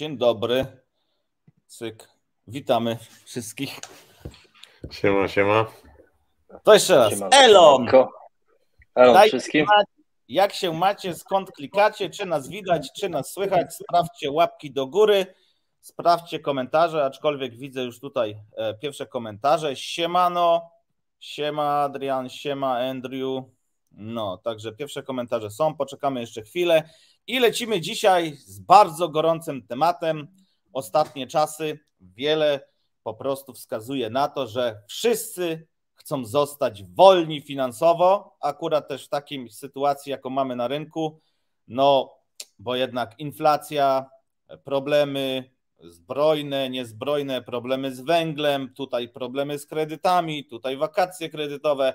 Dzień dobry. Cyk. Witamy wszystkich. Siema, siema. To jeszcze raz. Elon! Elon Daj wszystkim. Jak się macie, skąd klikacie, czy nas widać, czy nas słychać, sprawdźcie łapki do góry, sprawdźcie komentarze, aczkolwiek widzę już tutaj e, pierwsze komentarze. Siemano, siema Adrian, siema Andrew. No, także pierwsze komentarze są, poczekamy jeszcze chwilę. I lecimy dzisiaj z bardzo gorącym tematem. Ostatnie czasy wiele po prostu wskazuje na to, że wszyscy chcą zostać wolni finansowo, akurat też w takiej sytuacji, jaką mamy na rynku, no bo jednak inflacja, problemy zbrojne, niezbrojne, problemy z węglem, tutaj problemy z kredytami, tutaj wakacje kredytowe.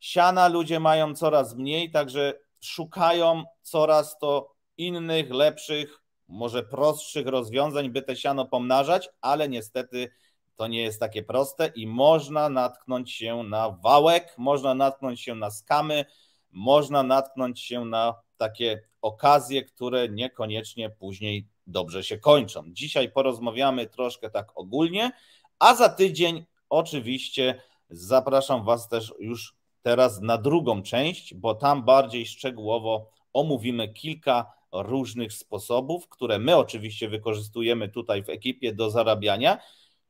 Siana ludzie mają coraz mniej, także szukają coraz to innych, lepszych, może prostszych rozwiązań, by te siano pomnażać, ale niestety to nie jest takie proste i można natknąć się na wałek, można natknąć się na skamy, można natknąć się na takie okazje, które niekoniecznie później dobrze się kończą. Dzisiaj porozmawiamy troszkę tak ogólnie, a za tydzień oczywiście zapraszam Was też już teraz na drugą część, bo tam bardziej szczegółowo omówimy kilka różnych sposobów, które my oczywiście wykorzystujemy tutaj w ekipie do zarabiania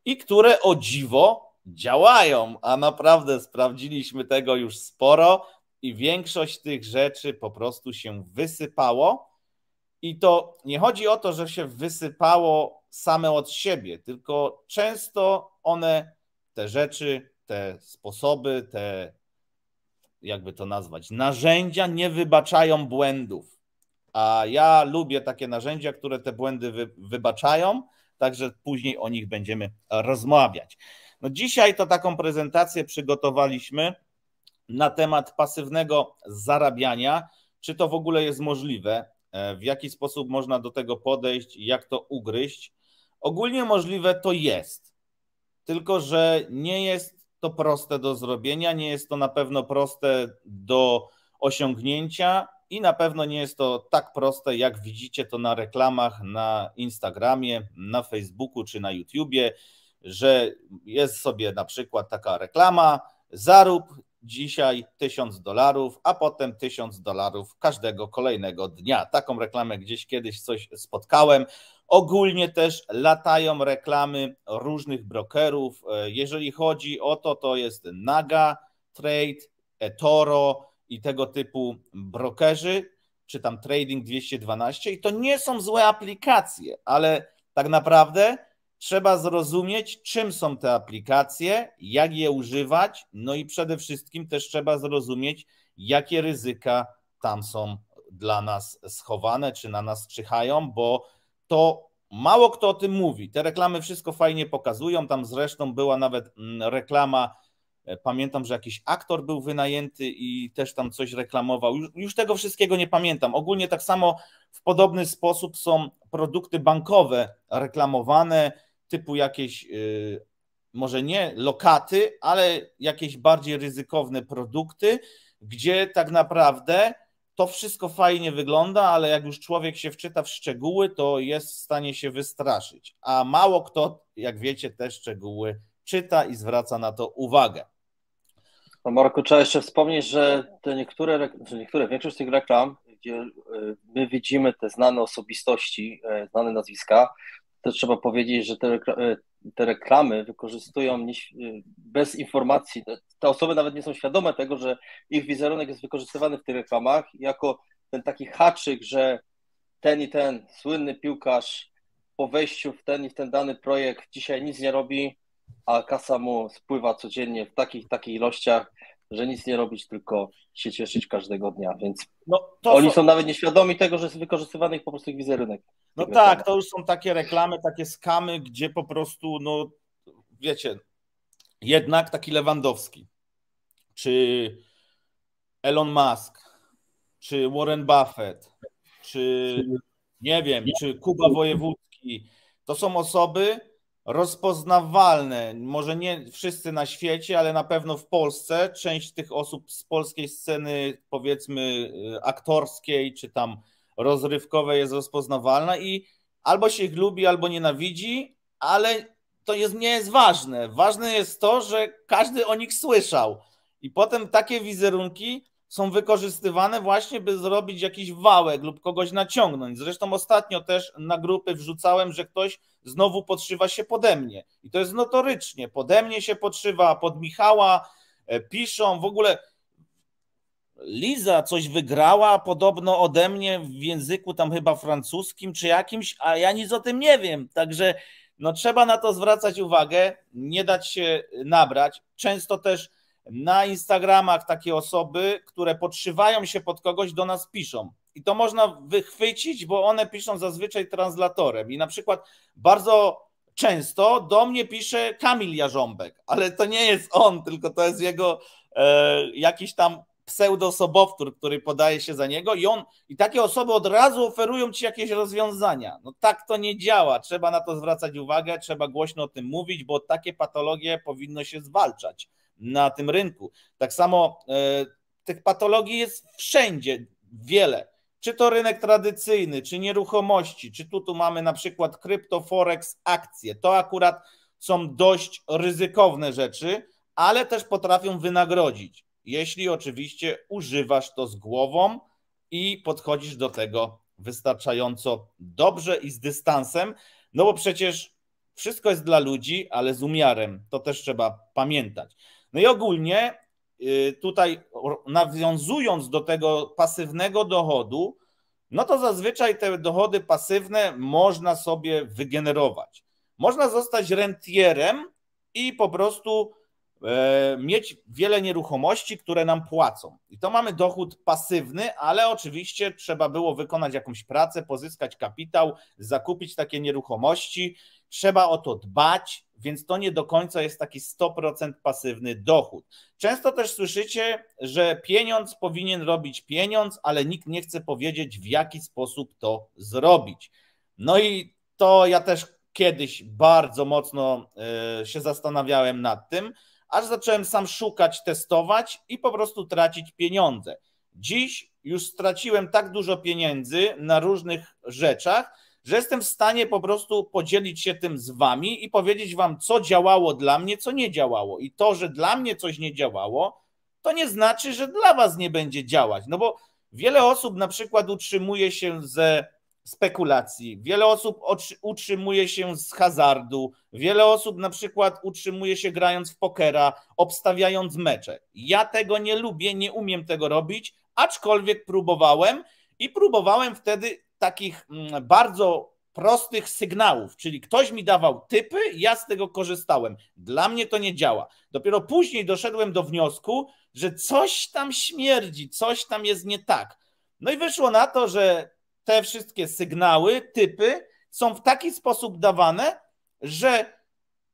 i które o dziwo działają, a naprawdę sprawdziliśmy tego już sporo i większość tych rzeczy po prostu się wysypało. I to nie chodzi o to, że się wysypało same od siebie, tylko często one, te rzeczy, te sposoby, te, jakby to nazwać, narzędzia nie wybaczają błędów a ja lubię takie narzędzia, które te błędy wy, wybaczają, także później o nich będziemy rozmawiać. No dzisiaj to taką prezentację przygotowaliśmy na temat pasywnego zarabiania. Czy to w ogóle jest możliwe? E, w jaki sposób można do tego podejść? Jak to ugryźć? Ogólnie możliwe to jest, tylko że nie jest to proste do zrobienia, nie jest to na pewno proste do osiągnięcia i na pewno nie jest to tak proste, jak widzicie to na reklamach na Instagramie, na Facebooku czy na YouTubie, że jest sobie na przykład taka reklama, zarób dzisiaj 1000 dolarów, a potem 1000 dolarów każdego kolejnego dnia. Taką reklamę gdzieś kiedyś coś spotkałem. Ogólnie też latają reklamy różnych brokerów. E, jeżeli chodzi o to, to jest Naga, Trade, eToro, i tego typu brokerzy, czy tam Trading 212 i to nie są złe aplikacje, ale tak naprawdę trzeba zrozumieć, czym są te aplikacje, jak je używać, no i przede wszystkim też trzeba zrozumieć, jakie ryzyka tam są dla nas schowane, czy na nas czyhają, bo to mało kto o tym mówi. Te reklamy wszystko fajnie pokazują, tam zresztą była nawet mm, reklama E, pamiętam, że jakiś aktor był wynajęty i też tam coś reklamował. Już, już, tego wszystkiego nie pamiętam. Ogólnie tak samo w podobny sposób są produkty bankowe reklamowane, typu jakieś, yy, może nie lokaty, ale jakieś bardziej ryzykowne produkty, gdzie tak naprawdę to wszystko fajnie wygląda, ale jak już człowiek się wczyta w szczegóły, to jest w stanie się wystraszyć. A mało kto, jak wiecie, te szczegóły czyta i zwraca na to uwagę. No Marku, trzeba jeszcze wspomnieć, że te niektóre, że niektóre większość tych reklam, gdzie e, my widzimy te znane osobistości, e, znane nazwiska, to trzeba powiedzieć, że te, e, te reklamy wykorzystują bez informacji. Te osoby nawet nie są świadome tego, że ich wizerunek jest wykorzystywany w tych reklamach jako ten taki haczyk, że ten i ten słynny piłkarz po wejściu w ten i w ten dany projekt dzisiaj nic nie robi, a kasa mu spływa codziennie w takich, takich ilościach, że nic nie robić, tylko się cieszyć każdego dnia, więc no, oni są... są... nawet nieświadomi tego, że jest wykorzystywany ich po prostu ich wizerunek. No tak, reklamy. to już są takie reklamy, takie skamy, gdzie po prostu, no wiecie, jednak taki Lewandowski, czy Elon Musk, czy Warren Buffett, czy nie wiem, czy Kuba Wojewódzki, to są osoby, rozpoznawalne. Może nie wszyscy na świecie, ale na pewno w Polsce. Część tych osób z polskiej sceny, powiedzmy y, aktorskiej czy tam rozrywkowej, jest rozpoznawalna i albo się ich lubi, albo nienawidzi, ale to jest, nie jest ważne. Ważne jest to, że każdy o nich słyszał. I potem takie wizerunki są wykorzystywane właśnie, by zrobić jakiś wałek lub kogoś naciągnąć. Zresztą ostatnio też na grupy wrzucałem, że ktoś znowu podszywa się pode mnie. I to jest notorycznie. Pode mnie się podszywa, pod Michała e, piszą, w ogóle. Liza coś wygrała podobno ode mnie w języku tam chyba francuskim czy jakimś, a ja nic o tym nie wiem. Także no trzeba na to zwracać uwagę, nie dać się nabrać. Często też na Instagramach takie osoby, które podszywają się pod kogoś, do nas piszą. I to można wychwycić, bo one piszą zazwyczaj translatorem. I na przykład bardzo często do mnie pisze Kamil Jarząbek, ale to nie jest on, tylko to jest jego e, jakiś tam pseudosobowtór, który podaje się za niego i on i takie osoby od razu oferują ci jakieś rozwiązania. No tak to nie działa, trzeba na to zwracać uwagę, trzeba głośno o tym mówić, bo takie patologie powinno się zwalczać na tym rynku. Tak samo e, tych patologii jest wszędzie wiele. Czy to rynek tradycyjny, czy nieruchomości, czy tu, tu mamy na przykład kryptoforex, akcje. To akurat są dość ryzykowne rzeczy, ale też potrafią wynagrodzić, jeśli oczywiście używasz to z głową i podchodzisz do tego wystarczająco dobrze i z dystansem, no bo przecież wszystko jest dla ludzi, ale z umiarem. To też trzeba pamiętać. No i ogólnie y, tutaj nawiązując do tego pasywnego dochodu, no to zazwyczaj te dochody pasywne można sobie wygenerować. Można zostać rentierem i po prostu e, mieć wiele nieruchomości, które nam płacą. I to mamy dochód pasywny, ale oczywiście trzeba było wykonać jakąś pracę, pozyskać kapitał, zakupić takie nieruchomości trzeba o to dbać, więc to nie do końca jest taki 100% pasywny dochód. Często też słyszycie, że pieniądz powinien robić pieniądz, ale nikt nie chce powiedzieć, w jaki sposób to zrobić. No i to ja też kiedyś bardzo mocno e, się zastanawiałem nad tym, aż zacząłem sam szukać, testować i po prostu tracić pieniądze. Dziś już straciłem tak dużo pieniędzy na różnych rzeczach, że jestem w stanie po prostu podzielić się tym z wami i powiedzieć wam, co działało dla mnie, co nie działało. I to, że dla mnie coś nie działało, to nie znaczy, że dla was nie będzie działać. No bo wiele osób na przykład utrzymuje się ze spekulacji, wiele osób utrzymuje się z hazardu, wiele osób na przykład utrzymuje się grając w pokera, obstawiając mecze. Ja tego nie lubię, nie umiem tego robić, aczkolwiek próbowałem i próbowałem wtedy takich mm, bardzo prostych sygnałów, czyli ktoś mi dawał typy, ja z tego korzystałem. Dla mnie to nie działa. Dopiero później doszedłem do wniosku, że coś tam śmierdzi, coś tam jest nie tak. No i wyszło na to, że te wszystkie sygnały, typy są w taki sposób dawane, że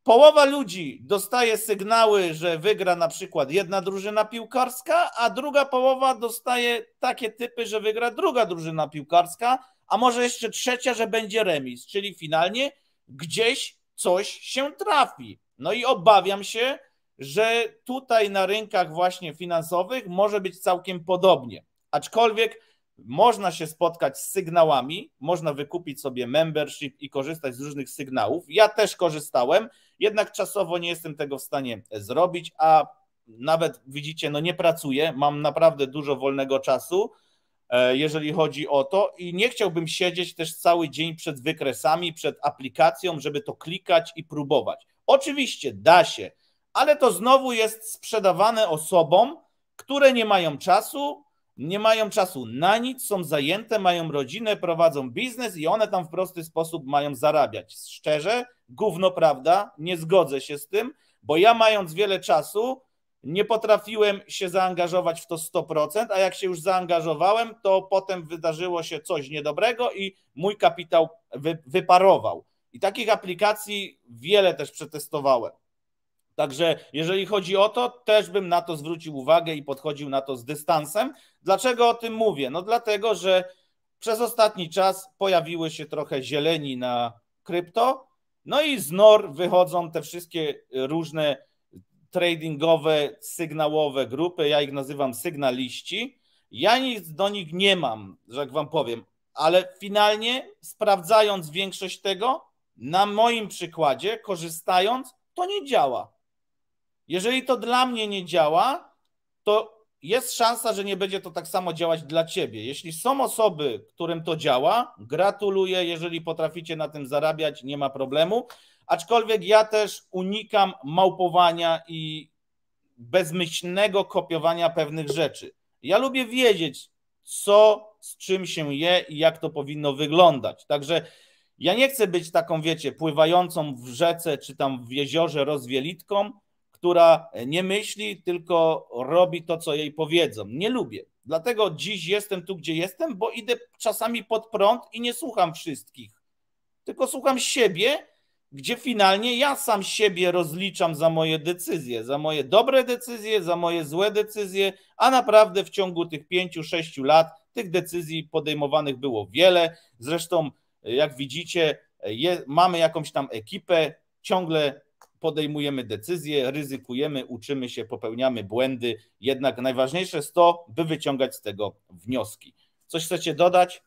połowa ludzi dostaje sygnały, że wygra na przykład jedna drużyna piłkarska, a druga połowa dostaje takie typy, że wygra druga drużyna piłkarska a może jeszcze trzecia, że będzie remis, czyli finalnie gdzieś coś się trafi. No i obawiam się, że tutaj na rynkach właśnie finansowych może być całkiem podobnie. Aczkolwiek można się spotkać z sygnałami, można wykupić sobie membership i korzystać z różnych sygnałów. Ja też korzystałem, jednak czasowo nie jestem tego w stanie zrobić, a nawet widzicie, no nie pracuję, mam naprawdę dużo wolnego czasu E, jeżeli chodzi o to. I nie chciałbym siedzieć też cały dzień przed wykresami, przed aplikacją, żeby to klikać i próbować. Oczywiście da się, ale to znowu jest sprzedawane osobom, które nie mają czasu, nie mają czasu na nic, są zajęte, mają rodzinę, prowadzą biznes i one tam w prosty sposób mają zarabiać. Szczerze, gówno prawda, nie zgodzę się z tym, bo ja mając wiele czasu, nie potrafiłem się zaangażować w to 100%, a jak się już zaangażowałem, to potem wydarzyło się coś niedobrego i mój kapitał wy, wyparował. I takich aplikacji wiele też przetestowałem. Także jeżeli chodzi o to, też bym na to zwrócił uwagę i podchodził na to z dystansem. Dlaczego o tym mówię? No dlatego, że przez ostatni czas pojawiły się trochę zieleni na krypto, no i z NOR wychodzą te wszystkie różne tradingowe, sygnałowe grupy, ja ich nazywam sygnaliści. Ja nic do nich nie mam, że jak wam powiem, ale finalnie sprawdzając większość tego, na moim przykładzie, korzystając, to nie działa. Jeżeli to dla mnie nie działa, to jest szansa, że nie będzie to tak samo działać dla ciebie. Jeśli są osoby, którym to działa, gratuluję, jeżeli potraficie na tym zarabiać, nie ma problemu. Aczkolwiek ja też unikam małpowania i bezmyślnego kopiowania pewnych rzeczy. Ja lubię wiedzieć, co z czym się je i jak to powinno wyglądać. Także ja nie chcę być taką, wiecie, pływającą w rzece czy tam w jeziorze rozwielitką, która nie myśli, tylko robi to, co jej powiedzą. Nie lubię. Dlatego dziś jestem tu, gdzie jestem, bo idę czasami pod prąd i nie słucham wszystkich, tylko słucham siebie gdzie finalnie ja sam siebie rozliczam za moje decyzje, za moje dobre decyzje, za moje złe decyzje, a naprawdę w ciągu tych pięciu, sześciu lat tych decyzji podejmowanych było wiele. Zresztą, e, jak widzicie, e, je, mamy jakąś tam ekipę, ciągle podejmujemy decyzje, ryzykujemy, uczymy się, popełniamy błędy. Jednak najważniejsze jest to, by wyciągać z tego wnioski. Coś chcecie dodać?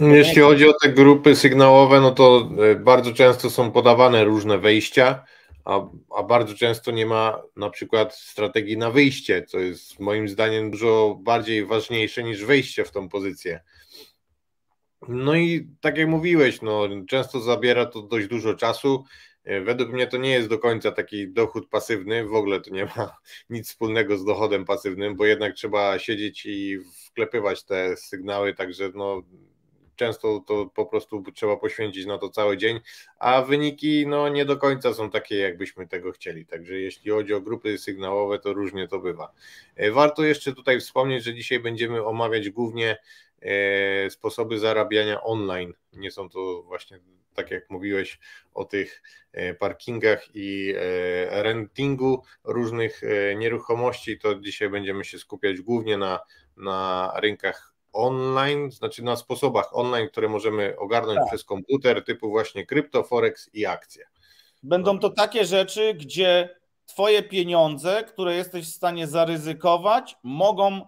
Jeśli chodzi o te grupy sygnałowe, no to e, bardzo często są podawane różne wejścia, a, a bardzo często nie ma na przykład strategii na wyjście, co jest moim zdaniem dużo bardziej ważniejsze niż wejście w tą pozycję. No i tak jak mówiłeś, no, często zabiera to dość dużo czasu. E, według mnie to nie jest do końca taki dochód pasywny, w ogóle to nie ma nic wspólnego z dochodem pasywnym, bo jednak trzeba siedzieć i wklepywać te sygnały, także no, często to po prostu trzeba poświęcić na to cały dzień, a wyniki no, nie do końca są takie, jakbyśmy tego chcieli. Także jeśli chodzi o grupy sygnałowe, to różnie to bywa. E, warto jeszcze tutaj wspomnieć, że dzisiaj będziemy omawiać głównie e, sposoby zarabiania online. Nie są to właśnie tak jak mówiłeś o tych e, parkingach i rentingu różnych nieruchomości, to dzisiaj będziemy się skupiać głównie na, na rynkach online, znaczy na sposobach online, które możemy ogarnąć tak. przez komputer, typu właśnie krypto, forex i akcje. Będą to takie rzeczy, gdzie Twoje pieniądze, które jesteś w stanie zaryzykować, mogą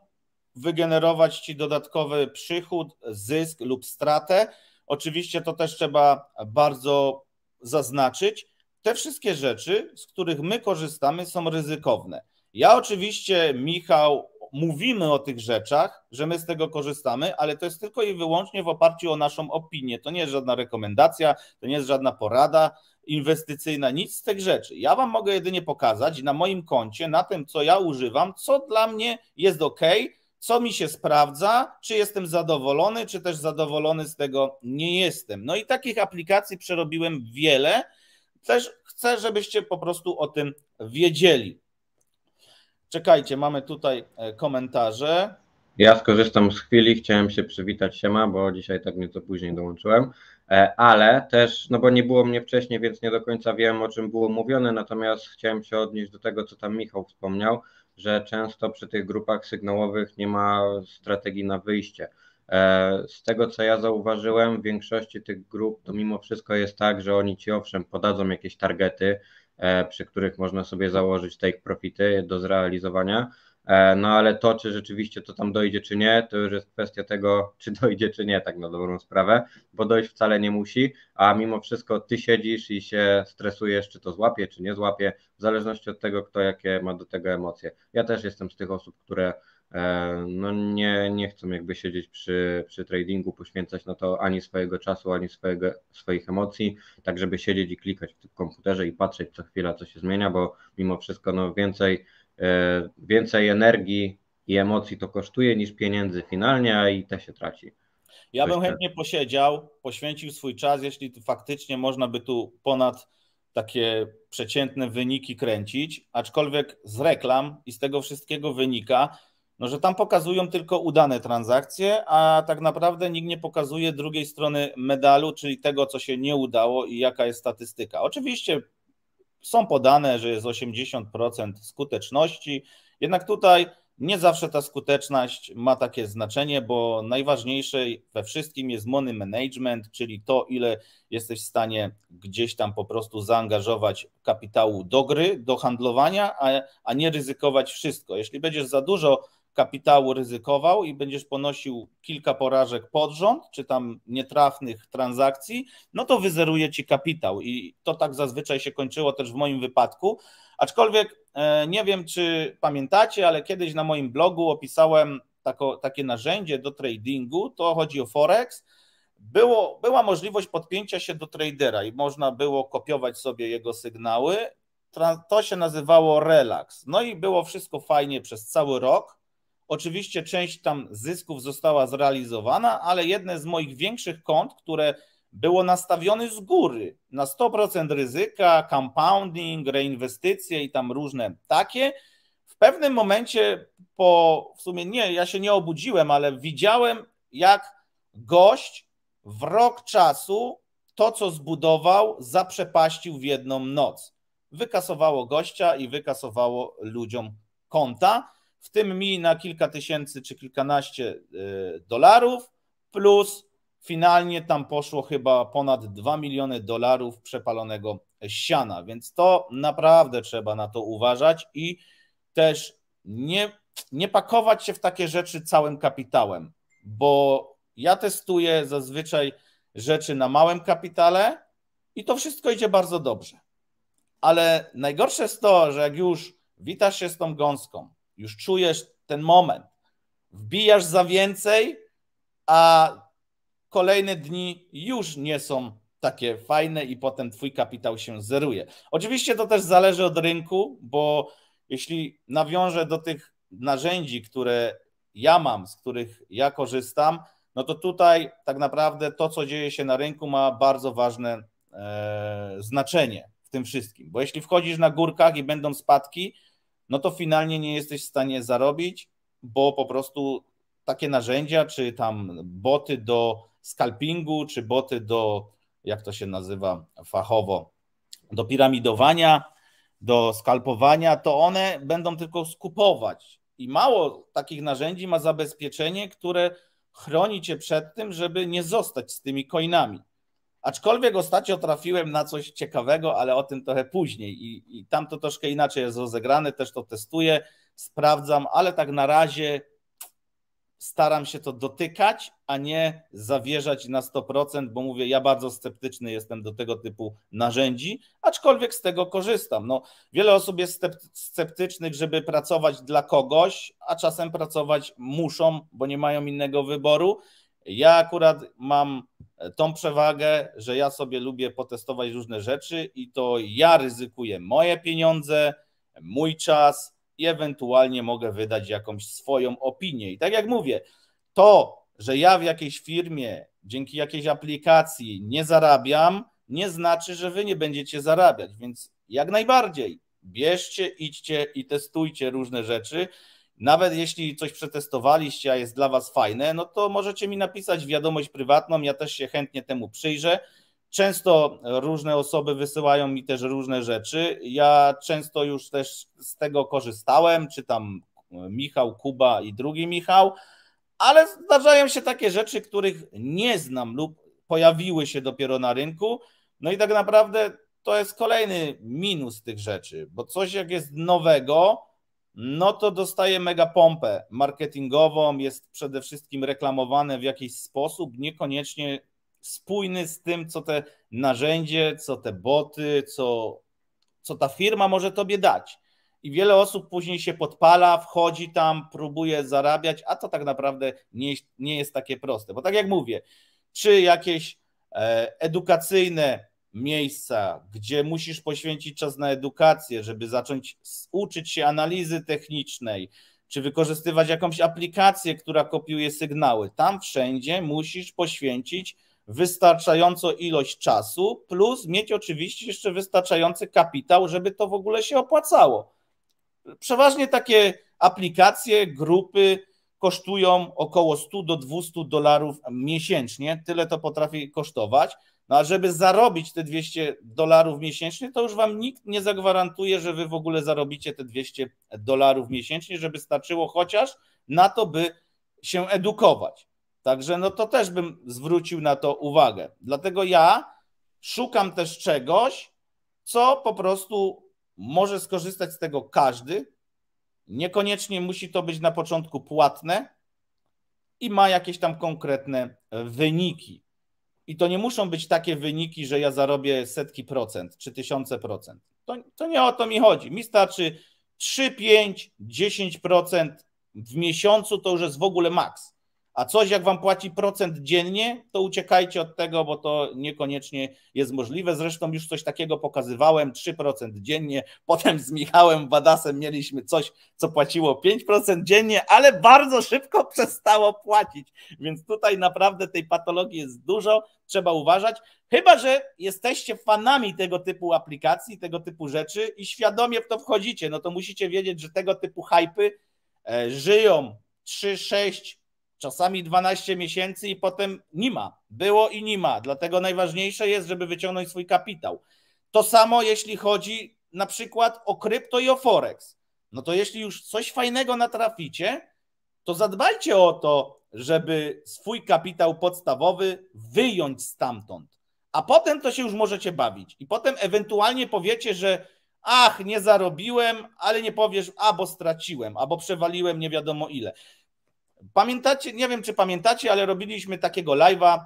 wygenerować Ci dodatkowy przychód, zysk lub stratę. Oczywiście to też trzeba bardzo zaznaczyć. Te wszystkie rzeczy, z których my korzystamy, są ryzykowne. Ja oczywiście, Michał, mówimy o tych rzeczach, że my z tego korzystamy, ale to jest tylko i wyłącznie w oparciu o naszą opinię. To nie jest żadna rekomendacja, to nie jest żadna porada inwestycyjna, nic z tych rzeczy. Ja Wam mogę jedynie pokazać na moim koncie, na tym, co ja używam, co dla mnie jest ok, co mi się sprawdza, czy jestem zadowolony, czy też zadowolony z tego nie jestem. No i takich aplikacji przerobiłem wiele. Też chcę, żebyście po prostu o tym wiedzieli. Czekajcie, mamy tutaj e, komentarze. Ja skorzystam z chwili, chciałem się przywitać Siema, bo dzisiaj tak nieco później dołączyłem, e, ale też, no bo nie było mnie wcześniej, więc nie do końca wiem o czym było mówione, natomiast chciałem się odnieść do tego, co tam Michał wspomniał, że często przy tych grupach sygnałowych nie ma strategii na wyjście. E, z tego co ja zauważyłem, w większości tych grup to mimo wszystko jest tak, że oni ci owszem podadzą jakieś targety, E, przy których można sobie założyć take profity do zrealizowania. E, no ale to, czy rzeczywiście to tam dojdzie, czy nie, to już jest kwestia tego, czy dojdzie, czy nie, tak na dobrą sprawę, bo dojść wcale nie musi, a mimo wszystko ty siedzisz i się stresujesz, czy to złapie, czy nie złapie, w zależności od tego, kto jakie ma do tego emocje. Ja też jestem z tych osób, które E, no nie, nie chcą jakby siedzieć przy, przy tradingu, poświęcać na to ani swojego czasu, ani swojego, swoich emocji, tak żeby siedzieć i klikać w tym komputerze i patrzeć co chwila, co się zmienia, bo mimo wszystko no więcej, e, więcej energii i emocji to kosztuje niż pieniędzy finalnie, a i te się traci. Ja bym tak. chętnie posiedział, poświęcił swój czas, jeśli faktycznie można by tu ponad takie przeciętne wyniki kręcić, aczkolwiek z reklam i z tego wszystkiego wynika, no, że tam pokazują tylko udane transakcje, a tak naprawdę nikt nie pokazuje drugiej strony medalu, czyli tego, co się nie udało i jaka jest statystyka. Oczywiście są podane, że jest 80% skuteczności, jednak tutaj nie zawsze ta skuteczność ma takie znaczenie, bo najważniejsze we wszystkim jest money management, czyli to, ile jesteś w stanie gdzieś tam po prostu zaangażować kapitału do gry, do handlowania, a, a nie ryzykować wszystko. Jeśli będziesz za dużo kapitału ryzykował i będziesz ponosił kilka porażek pod rząd, czy tam nietrafnych transakcji, no to wyzeruje ci kapitał. I to tak zazwyczaj się kończyło też w moim wypadku. Aczkolwiek e, nie wiem, czy pamiętacie, ale kiedyś na moim blogu opisałem tako, takie narzędzie do tradingu. To chodzi o Forex. Było, była możliwość podpięcia się do tradera i można było kopiować sobie jego sygnały. To się nazywało Relax. No i było wszystko fajnie przez cały rok Oczywiście część tam zysków została zrealizowana, ale jedne z moich większych kont, które było nastawione z góry na 100% ryzyka, compounding, reinwestycje i tam różne takie, w pewnym momencie po, w sumie nie, ja się nie obudziłem, ale widziałem, jak gość w rok czasu to, co zbudował, zaprzepaścił w jedną noc. Wykasowało gościa i wykasowało ludziom konta w tym mi na kilka tysięcy czy kilkanaście y, dolarów, plus finalnie tam poszło chyba ponad 2 miliony dolarów przepalonego siana, więc to naprawdę trzeba na to uważać i też nie, nie pakować się w takie rzeczy całym kapitałem, bo ja testuję zazwyczaj rzeczy na małym kapitale i to wszystko idzie bardzo dobrze. Ale najgorsze jest to, że jak już witasz się z tą gąską, już czujesz ten moment. Wbijasz za więcej, a kolejne dni już nie są takie fajne i potem twój kapitał się zeruje. Oczywiście to też zależy od rynku, bo jeśli nawiążę do tych narzędzi, które ja mam, z których ja korzystam, no to tutaj tak naprawdę to, co dzieje się na rynku, ma bardzo ważne e, znaczenie w tym wszystkim. Bo jeśli wchodzisz na górkach i będą spadki, no to finalnie nie jesteś w stanie zarobić, bo po prostu takie narzędzia, czy tam boty do scalpingu, czy boty do, jak to się nazywa fachowo, do piramidowania, do skalpowania, to one będą tylko skupować. I mało takich narzędzi ma zabezpieczenie, które chroni cię przed tym, żeby nie zostać z tymi coinami. Aczkolwiek ostatnio trafiłem na coś ciekawego, ale o tym trochę później i, i tam to troszkę inaczej jest rozegrane, też to testuję, sprawdzam, ale tak na razie staram się to dotykać, a nie zawierzać na 100%, bo mówię, ja bardzo sceptyczny jestem do tego typu narzędzi, aczkolwiek z tego korzystam. No, wiele osób jest sceptycznych, żeby pracować dla kogoś, a czasem pracować muszą, bo nie mają innego wyboru ja akurat mam e, tą przewagę, że ja sobie lubię potestować różne rzeczy i to ja ryzykuję moje pieniądze, mój czas i ewentualnie mogę wydać jakąś swoją opinię. I tak jak mówię, to, że ja w jakiejś firmie dzięki jakiejś aplikacji nie zarabiam, nie znaczy, że wy nie będziecie zarabiać. Więc jak najbardziej bierzcie, idźcie i testujcie różne rzeczy. Nawet jeśli coś przetestowaliście, a jest dla Was fajne, no to możecie mi napisać wiadomość prywatną, ja też się chętnie temu przyjrzę. Często różne osoby wysyłają mi też różne rzeczy. Ja często już też z tego korzystałem, czy tam e, Michał, Kuba i drugi Michał, ale zdarzają się takie rzeczy, których nie znam lub pojawiły się dopiero na rynku. No i tak naprawdę to jest kolejny minus tych rzeczy, bo coś jak jest nowego, no to dostaje mega pompę marketingową, jest przede wszystkim reklamowane w jakiś sposób, niekoniecznie spójny z tym, co te narzędzie, co te boty, co, co ta firma może tobie dać. I wiele osób później się podpala, wchodzi tam, próbuje zarabiać, a to tak naprawdę nie, nie jest takie proste. Bo tak jak mówię, czy jakieś e, edukacyjne miejsca, gdzie musisz poświęcić czas na edukację, żeby zacząć uczyć się analizy technicznej, czy wykorzystywać jakąś aplikację, która kopiuje sygnały. Tam wszędzie musisz poświęcić wystarczająco ilość czasu, plus mieć oczywiście jeszcze wystarczający kapitał, żeby to w ogóle się opłacało. Przeważnie takie aplikacje, grupy kosztują około 100 do 200 dolarów miesięcznie, tyle to potrafi kosztować. No a żeby zarobić te 200 dolarów miesięcznie, to już wam nikt nie zagwarantuje, że wy w ogóle zarobicie te 200 dolarów miesięcznie, żeby starczyło chociaż na to, by się edukować. Także no to też bym zwrócił na to uwagę. Dlatego ja szukam też czegoś, co po prostu może skorzystać z tego każdy. Niekoniecznie musi to być na początku płatne i ma jakieś tam konkretne wyniki. I to nie muszą być takie wyniki, że ja zarobię setki procent czy tysiące procent. To, to nie o to mi chodzi. Mi starczy 3, 5, 10% w miesiącu to już jest w ogóle maks a coś jak wam płaci procent dziennie, to uciekajcie od tego, bo to niekoniecznie jest możliwe. Zresztą już coś takiego pokazywałem, 3% dziennie, potem z Michałem Badasem mieliśmy coś, co płaciło 5% dziennie, ale bardzo szybko przestało płacić, więc tutaj naprawdę tej patologii jest dużo, trzeba uważać. Chyba, że jesteście fanami tego typu aplikacji, tego typu rzeczy i świadomie w to wchodzicie, no to musicie wiedzieć, że tego typu hypy e, żyją 3, 6, czasami 12 miesięcy i potem nie ma. Było i nie ma. Dlatego najważniejsze jest, żeby wyciągnąć swój kapitał. To samo jeśli chodzi na przykład o krypto i o forex. No to jeśli już coś fajnego natraficie, to zadbajcie o to, żeby swój kapitał podstawowy wyjąć stamtąd. A potem to się już możecie bawić. I potem ewentualnie powiecie, że ach, nie zarobiłem, ale nie powiesz, albo straciłem, albo przewaliłem nie wiadomo ile. Pamiętacie, nie wiem czy pamiętacie, ale robiliśmy takiego live'a,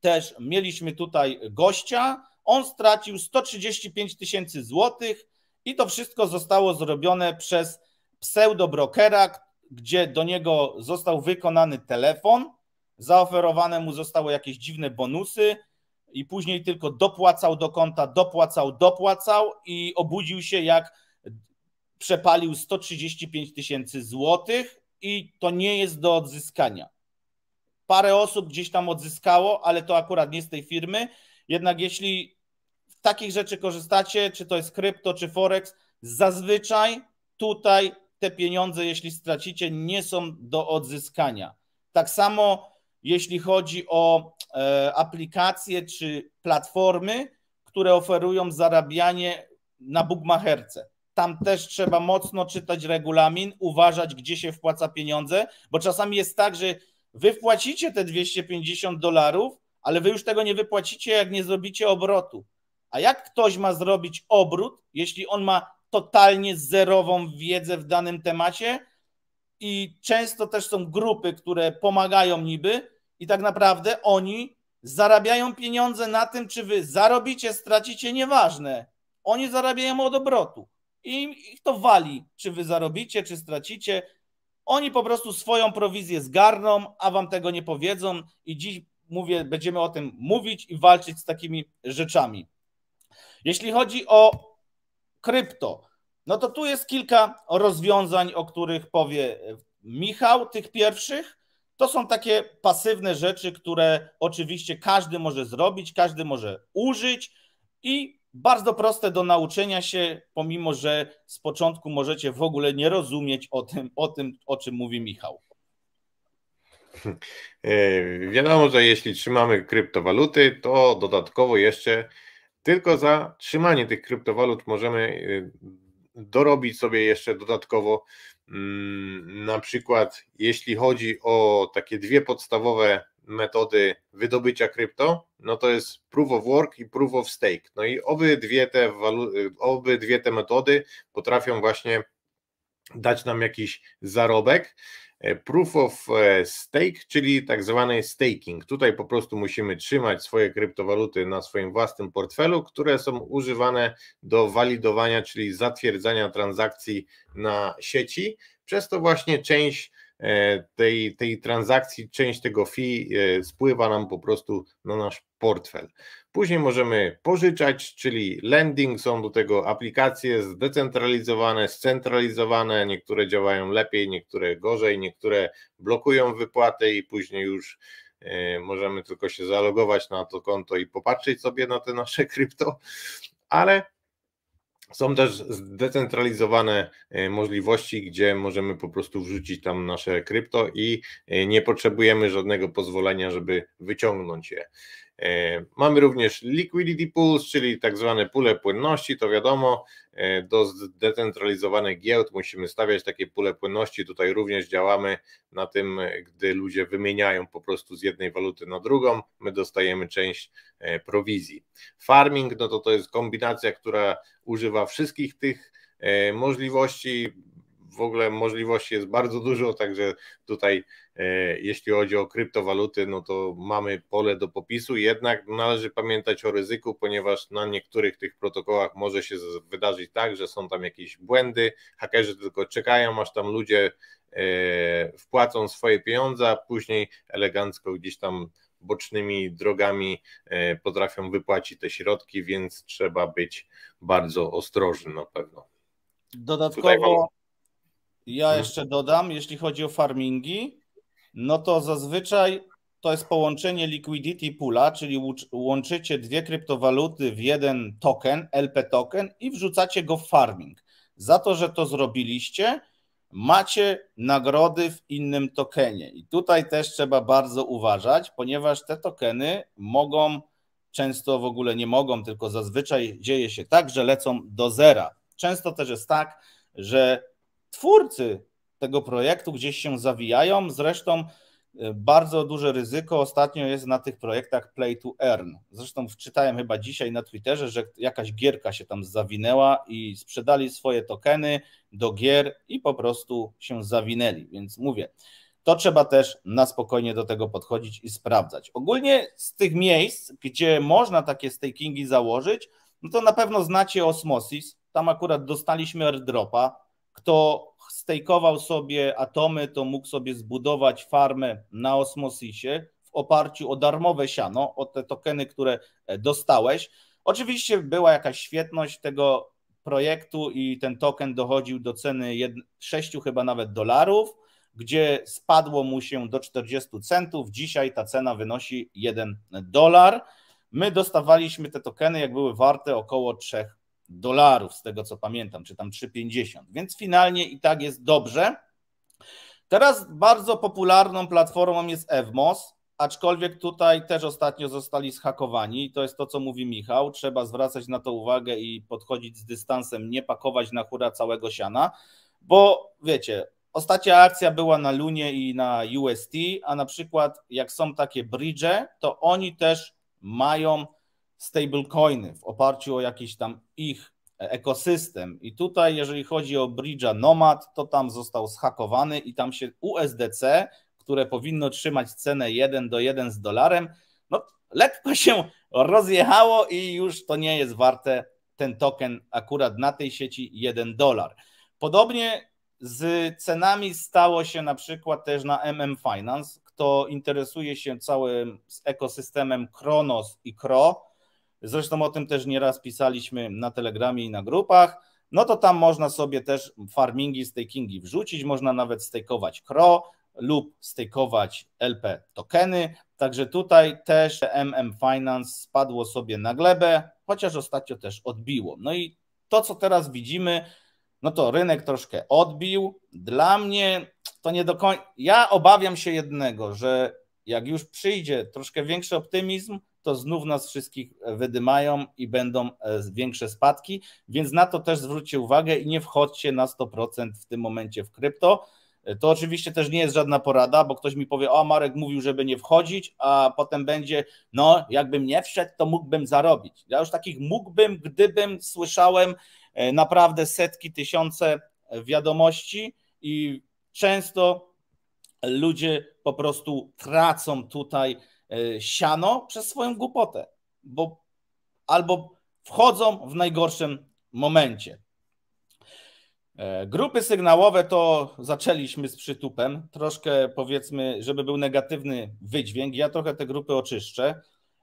też mieliśmy tutaj gościa, on stracił 135 tysięcy złotych i to wszystko zostało zrobione przez pseudobrokera, gdzie do niego został wykonany telefon, zaoferowane mu zostały jakieś dziwne bonusy i później tylko dopłacał do konta, dopłacał, dopłacał i obudził się jak przepalił 135 tysięcy złotych i to nie jest do odzyskania. Parę osób gdzieś tam odzyskało, ale to akurat nie z tej firmy. Jednak jeśli w takich rzeczy korzystacie, czy to jest krypto, czy forex, zazwyczaj tutaj te pieniądze, jeśli stracicie, nie są do odzyskania. Tak samo jeśli chodzi o e, aplikacje czy platformy, które oferują zarabianie na bugmacherce tam też trzeba mocno czytać regulamin, uważać, gdzie się wpłaca pieniądze, bo czasami jest tak, że wy wpłacicie te 250 dolarów, ale wy już tego nie wypłacicie, jak nie zrobicie obrotu. A jak ktoś ma zrobić obrót, jeśli on ma totalnie zerową wiedzę w danym temacie? I często też są grupy, które pomagają niby, i tak naprawdę oni zarabiają pieniądze na tym, czy wy zarobicie, stracicie, nieważne. Oni zarabiają od obrotu i ich to wali, czy wy zarobicie, czy stracicie. Oni po prostu swoją prowizję zgarną, a wam tego nie powiedzą i dziś mówię, będziemy o tym mówić i walczyć z takimi rzeczami. Jeśli chodzi o krypto, no to tu jest kilka rozwiązań, o których powie e, Michał, tych pierwszych. To są takie pasywne rzeczy, które oczywiście każdy może zrobić, każdy może użyć i bardzo proste do nauczenia się, pomimo że z początku możecie w ogóle nie rozumieć o tym, o, tym, o czym mówi Michał. E, wiadomo, że jeśli trzymamy kryptowaluty, to dodatkowo jeszcze tylko za trzymanie tych kryptowalut możemy e, dorobić sobie jeszcze dodatkowo. Mm, na przykład, jeśli chodzi o takie dwie podstawowe metody wydobycia krypto, no to jest proof of work i proof of stake. No i obydwie te, obydwie te metody potrafią właśnie dać nam jakiś zarobek. E, proof of e, stake, czyli tak zwany staking. Tutaj po prostu musimy trzymać swoje kryptowaluty na swoim własnym portfelu, które są używane do walidowania, czyli zatwierdzania transakcji na sieci. Przez to właśnie część E, tej, tej transakcji, część tego fee e, spływa nam po prostu na nasz portfel. Później możemy pożyczać, czyli lending, są do tego aplikacje zdecentralizowane, scentralizowane, niektóre działają lepiej, niektóre gorzej, niektóre blokują wypłaty i później już e, możemy tylko się zalogować na to konto i popatrzeć sobie na te nasze krypto, ale są też zdecentralizowane e, możliwości, gdzie możemy po prostu wrzucić tam nasze krypto i e, nie potrzebujemy żadnego pozwolenia, żeby wyciągnąć je. E, mamy również liquidity pools, czyli tak zwane pule płynności, to wiadomo, e, do zdecentralizowanych giełd musimy stawiać takie pule płynności. Tutaj również działamy na tym, gdy ludzie wymieniają po prostu z jednej waluty na drugą, my dostajemy część e, prowizji. Farming, no to to jest kombinacja, która używa wszystkich tych możliwości w ogóle możliwości jest bardzo dużo, także tutaj e, jeśli chodzi o kryptowaluty, no to mamy pole do popisu, jednak należy pamiętać o ryzyku, ponieważ na niektórych tych protokołach może się wydarzyć tak, że są tam jakieś błędy, hakerzy tylko czekają, aż tam ludzie e, wpłacą swoje pieniądze, a później elegancko gdzieś tam bocznymi drogami e, potrafią wypłacić te środki, więc trzeba być bardzo ostrożny na pewno. Dodatkowo ja mhm. jeszcze dodam, jeśli chodzi o farmingi, no to zazwyczaj to jest połączenie liquidity pula, czyli łączycie dwie kryptowaluty w jeden token, LP token i wrzucacie go w farming. Za to, że to zrobiliście, macie nagrody w innym tokenie. I tutaj też trzeba bardzo uważać, ponieważ te tokeny mogą, często w ogóle nie mogą, tylko zazwyczaj dzieje się tak, że lecą do zera. Często też jest tak, że twórcy tego projektu gdzieś się zawijają. Zresztą e, bardzo duże ryzyko ostatnio jest na tych projektach Play to Earn. Zresztą wczytałem chyba dzisiaj na Twitterze, że jakaś gierka się tam zawinęła i sprzedali swoje tokeny do gier i po prostu się zawinęli. Więc mówię, to trzeba też na spokojnie do tego podchodzić i sprawdzać. Ogólnie z tych miejsc, gdzie można takie stakingi założyć, no to na pewno znacie Osmosis. Tam akurat dostaliśmy airdropa, kto stejkował sobie atomy, to mógł sobie zbudować farmę na Osmosisie w oparciu o darmowe siano, o te tokeny, które e, dostałeś. Oczywiście była jakaś świetność tego projektu i ten token dochodził do ceny 6 chyba nawet dolarów, gdzie spadło mu się do 40 centów. Dzisiaj ta cena wynosi 1 dolar. My dostawaliśmy te tokeny, jak były warte około 3 dolarów, z tego co pamiętam, czy tam 3,50. Więc finalnie i tak jest dobrze. Teraz bardzo popularną platformą jest Evmos, aczkolwiek tutaj też ostatnio zostali zhakowani i to jest to, co mówi Michał. Trzeba zwracać na to uwagę i podchodzić z dystansem, nie pakować na chóra całego siana, bo wiecie, ostatnia akcja była na Lunie i na UST, a na przykład jak są takie bridge, to oni też mają stablecoiny w oparciu o jakiś tam ich ekosystem. I tutaj, jeżeli chodzi o Bridge'a Nomad, to tam został zhakowany i tam się USDC, które powinno trzymać cenę 1 do 1 z dolarem, no lekko się rozjechało i już to nie jest warte ten token akurat na tej sieci 1 dolar. Podobnie z cenami stało się na przykład też na MM Finance. Kto interesuje się całym ekosystemem Kronos i Kro, Zresztą o tym też nieraz pisaliśmy na Telegramie i na grupach. No to tam można sobie też farmingi, stakingi wrzucić, można nawet stakeować CRO lub stakeować LP tokeny. Także tutaj też MM Finance spadło sobie na glebę, chociaż ostatnio też odbiło. No i to, co teraz widzimy, no to rynek troszkę odbił. Dla mnie to nie do końca. Ja obawiam się jednego, że jak już przyjdzie troszkę większy optymizm, to znów nas wszystkich e, wydymają i będą e, większe spadki, więc na to też zwróćcie uwagę i nie wchodźcie na 100% w tym momencie w krypto. E, to oczywiście też nie jest żadna porada, bo ktoś mi powie, o Marek mówił, żeby nie wchodzić, a potem będzie, no jakbym nie wszedł, to mógłbym zarobić. Ja już takich mógłbym, gdybym słyszałem naprawdę setki, tysiące wiadomości i często ludzie po prostu tracą tutaj E, siano przez swoją głupotę, bo albo wchodzą w najgorszym momencie. E, grupy sygnałowe to zaczęliśmy z przytupem, troszkę powiedzmy, żeby był negatywny wydźwięk. Ja trochę te grupy oczyszczę.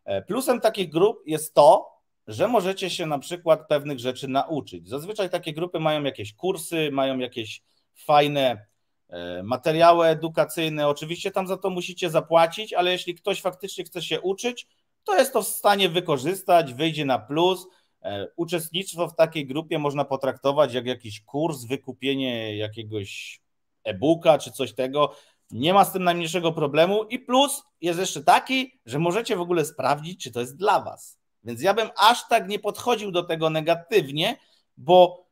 E, plusem takich grup jest to, że możecie się na przykład pewnych rzeczy nauczyć. Zazwyczaj takie grupy mają jakieś kursy, mają jakieś fajne E, materiały edukacyjne. Oczywiście tam za to musicie zapłacić, ale jeśli ktoś faktycznie chce się uczyć, to jest to w stanie wykorzystać, wyjdzie na plus. E, uczestnictwo w takiej grupie można potraktować jak jakiś kurs, wykupienie jakiegoś e-booka czy coś tego. Nie ma z tym najmniejszego problemu. I plus jest jeszcze taki, że możecie w ogóle sprawdzić, czy to jest dla Was. Więc ja bym aż tak nie podchodził do tego negatywnie, bo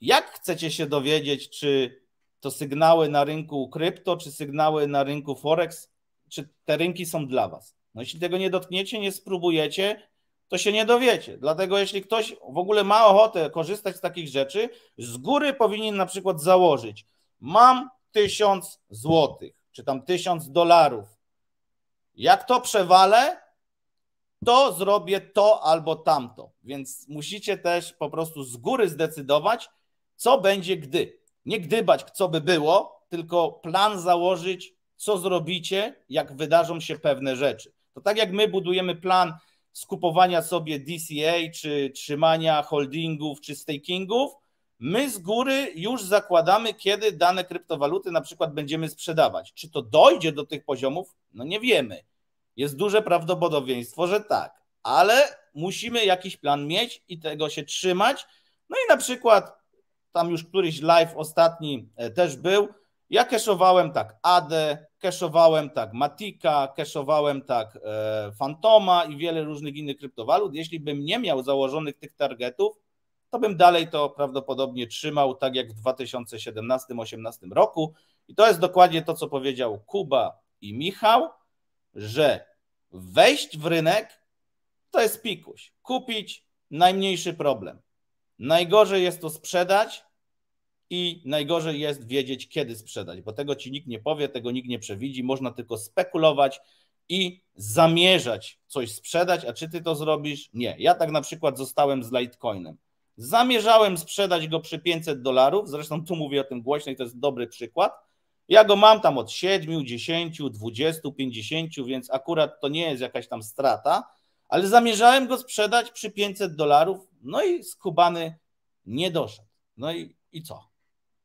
jak chcecie się dowiedzieć, czy to sygnały na rynku krypto, czy sygnały na rynku Forex, czy te rynki są dla Was. No jeśli tego nie dotkniecie, nie spróbujecie, to się nie dowiecie. Dlatego jeśli ktoś w ogóle ma ochotę korzystać z takich rzeczy, z góry powinien na przykład założyć, mam tysiąc złotych, czy tam tysiąc dolarów. Jak to przewalę, to zrobię to albo tamto. Więc musicie też po prostu z góry zdecydować, co będzie gdy nie gdybać, co by było, tylko plan założyć, co zrobicie, jak wydarzą się pewne rzeczy. To tak jak my budujemy plan skupowania sobie DCA, czy trzymania holdingów, czy stakingów, my z góry już zakładamy, kiedy dane kryptowaluty na przykład będziemy sprzedawać. Czy to dojdzie do tych poziomów? No nie wiemy. Jest duże prawdopodobieństwo, że tak, ale musimy jakiś plan mieć i tego się trzymać. No i na przykład tam już któryś live ostatni e, też był. Ja keszowałem tak AD, keszowałem tak Matika, keszowałem tak e, Fantoma i wiele różnych innych kryptowalut. Jeśli bym nie miał założonych tych targetów, to bym dalej to prawdopodobnie trzymał, tak jak w 2017-2018 roku. I to jest dokładnie to, co powiedział Kuba i Michał, że wejść w rynek to jest pikuś. Kupić najmniejszy problem. Najgorzej jest to sprzedać i najgorzej jest wiedzieć, kiedy sprzedać, bo tego ci nikt nie powie, tego nikt nie przewidzi, można tylko spekulować i zamierzać coś sprzedać, a czy ty to zrobisz? Nie. Ja tak na przykład zostałem z Litecoinem. Zamierzałem sprzedać go przy 500 dolarów, zresztą tu mówię o tym głośno i to jest dobry przykład. Ja go mam tam od 7, 10, 20, 50, więc akurat to nie jest jakaś tam strata, ale zamierzałem go sprzedać przy 500 dolarów no i z Kubany nie doszedł. No i, i co?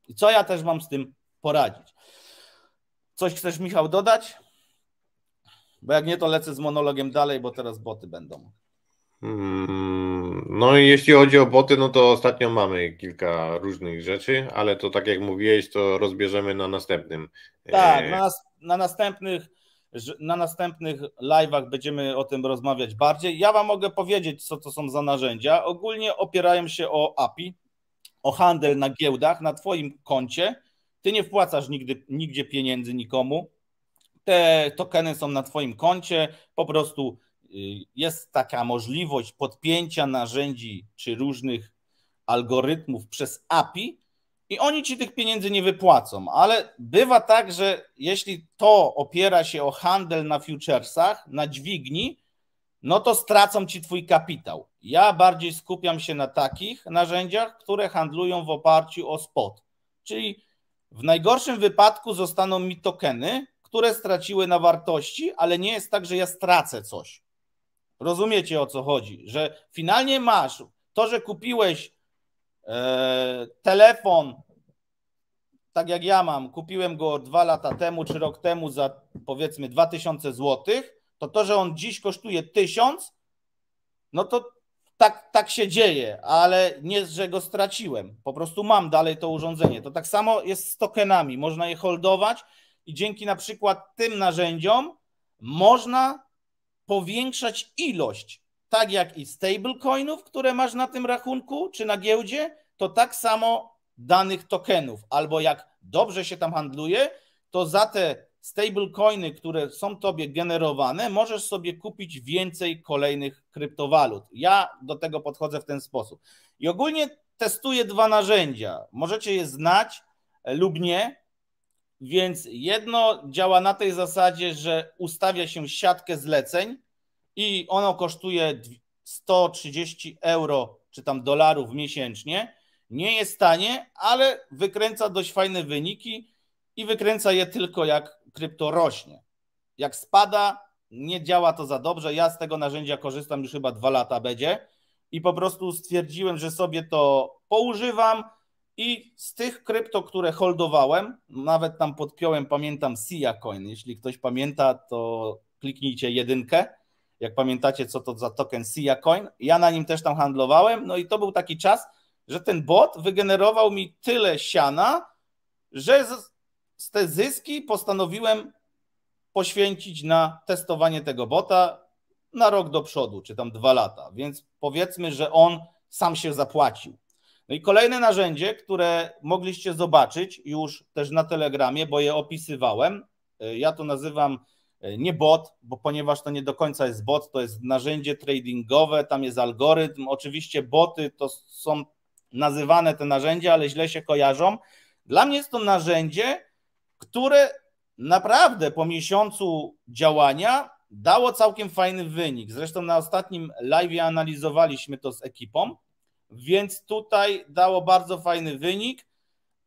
I co ja też mam z tym poradzić? Coś chcesz, Michał, dodać? Bo jak nie, to lecę z monologiem dalej, bo teraz boty będą. Hmm, no i jeśli chodzi o boty, no to ostatnio mamy kilka różnych rzeczy, ale to tak jak mówiłeś, to rozbierzemy na następnym. Tak, e, na, na następnych na następnych live'ach będziemy o tym rozmawiać bardziej. Ja Wam mogę powiedzieć, co to są za narzędzia. Ogólnie opierają się o API, o handel na giełdach, na Twoim koncie. Ty nie wpłacasz nigdy, nigdzie pieniędzy nikomu. Te tokeny są na Twoim koncie. Po prostu y, jest taka możliwość podpięcia narzędzi czy różnych algorytmów przez API i oni ci tych pieniędzy nie wypłacą, ale bywa tak, że jeśli to opiera się o handel na futuresach, na dźwigni, no to stracą ci twój kapitał. Ja bardziej skupiam się na takich narzędziach, które handlują w oparciu o spot. Czyli w najgorszym wypadku zostaną mi tokeny, które straciły na wartości, ale nie jest tak, że ja stracę coś. Rozumiecie o co chodzi, że finalnie masz to, że kupiłeś E, telefon, tak jak ja mam, kupiłem go dwa lata temu czy rok temu za powiedzmy 2000 zł, to to, że on dziś kosztuje 1000, no to tak, tak się dzieje, ale nie, że go straciłem. Po prostu mam dalej to urządzenie. To tak samo jest z tokenami. Można je holdować i dzięki na przykład tym narzędziom można powiększać ilość tak jak i stablecoinów, które masz na tym rachunku czy na giełdzie, to tak samo danych tokenów. Albo jak dobrze się tam handluje, to za te stablecoiny, które są tobie generowane, możesz sobie kupić więcej kolejnych kryptowalut. Ja do tego podchodzę w ten sposób. I ogólnie testuję dwa narzędzia. Możecie je znać lub nie. Więc jedno działa na tej zasadzie, że ustawia się siatkę zleceń, i ono kosztuje 130 euro czy tam dolarów miesięcznie, nie jest tanie, ale wykręca dość fajne wyniki i wykręca je tylko jak krypto rośnie. Jak spada, nie działa to za dobrze. Ja z tego narzędzia korzystam już chyba dwa lata będzie i po prostu stwierdziłem, że sobie to poużywam i z tych krypto, które holdowałem, nawet tam podpiąłem, pamiętam Sia Coin. Jeśli ktoś pamięta, to kliknijcie jedynkę jak pamiętacie, co to za token SIA Coin. Ja na nim też tam handlowałem, no i to był taki czas, że ten bot wygenerował mi tyle siana, że z te zyski postanowiłem poświęcić na testowanie tego bota na rok do przodu, czy tam dwa lata. Więc powiedzmy, że on sam się zapłacił. No i kolejne narzędzie, które mogliście zobaczyć już też na Telegramie, bo je opisywałem. Ja to nazywam E, nie bot, bo ponieważ to nie do końca jest bot, to jest narzędzie tradingowe, tam jest algorytm. Oczywiście boty to są nazywane te narzędzia, ale źle się kojarzą. Dla mnie jest to narzędzie, które naprawdę po miesiącu działania dało całkiem fajny wynik. Zresztą na ostatnim live analizowaliśmy to z ekipą, więc tutaj dało bardzo fajny wynik.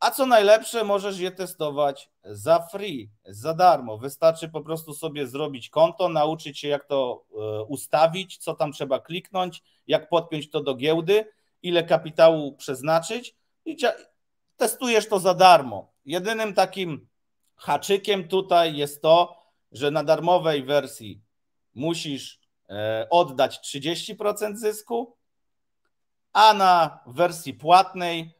A co najlepsze, możesz je testować za free, za darmo. Wystarczy po prostu sobie zrobić konto, nauczyć się, jak to e, ustawić, co tam trzeba kliknąć, jak podpiąć to do giełdy, ile kapitału przeznaczyć i testujesz to za darmo. Jedynym takim haczykiem tutaj jest to, że na darmowej wersji musisz e, oddać 30% zysku, a na wersji płatnej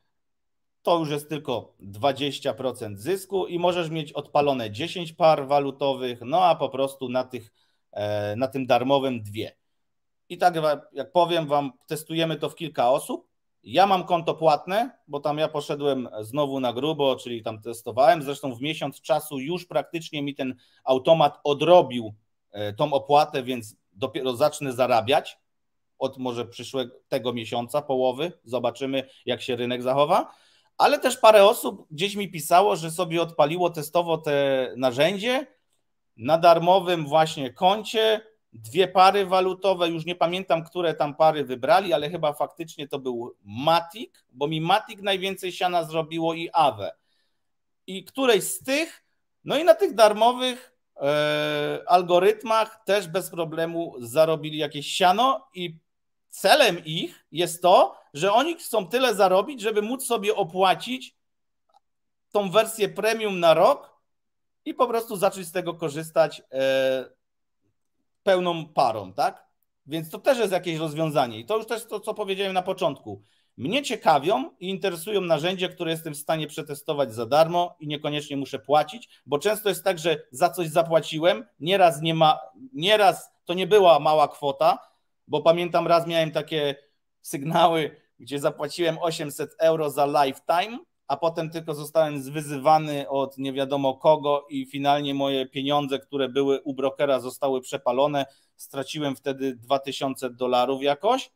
to już jest tylko 20% zysku i możesz mieć odpalone 10 par walutowych, no a po prostu na, tych, e, na tym darmowym dwie. I tak jak powiem Wam, testujemy to w kilka osób. Ja mam konto płatne, bo tam ja poszedłem znowu na grubo, czyli tam testowałem. Zresztą w miesiąc czasu już praktycznie mi ten automat odrobił e, tą opłatę, więc dopiero zacznę zarabiać od może przyszłego tego miesiąca, połowy. Zobaczymy, jak się rynek zachowa ale też parę osób gdzieś mi pisało, że sobie odpaliło testowo te narzędzie na darmowym właśnie koncie, dwie pary walutowe, już nie pamiętam, które tam pary wybrali, ale chyba faktycznie to był Matic, bo mi Matic najwięcej siana zrobiło i Awe. I któreś z tych, no i na tych darmowych e, algorytmach też bez problemu zarobili jakieś siano i celem ich jest to, że oni chcą tyle zarobić, żeby móc sobie opłacić tą wersję premium na rok i po prostu zacząć z tego korzystać e, pełną parą, tak? Więc to też jest jakieś rozwiązanie. I to już też to, co powiedziałem na początku. Mnie ciekawią i interesują narzędzia, które jestem w stanie przetestować za darmo i niekoniecznie muszę płacić, bo często jest tak, że za coś zapłaciłem, nieraz nie ma, nieraz to nie była mała kwota, bo pamiętam raz miałem takie sygnały, gdzie zapłaciłem 800 euro za lifetime, a potem tylko zostałem zwyzywany od nie wiadomo kogo i finalnie moje pieniądze, które były u brokera zostały przepalone, straciłem wtedy 2000 dolarów jakoś,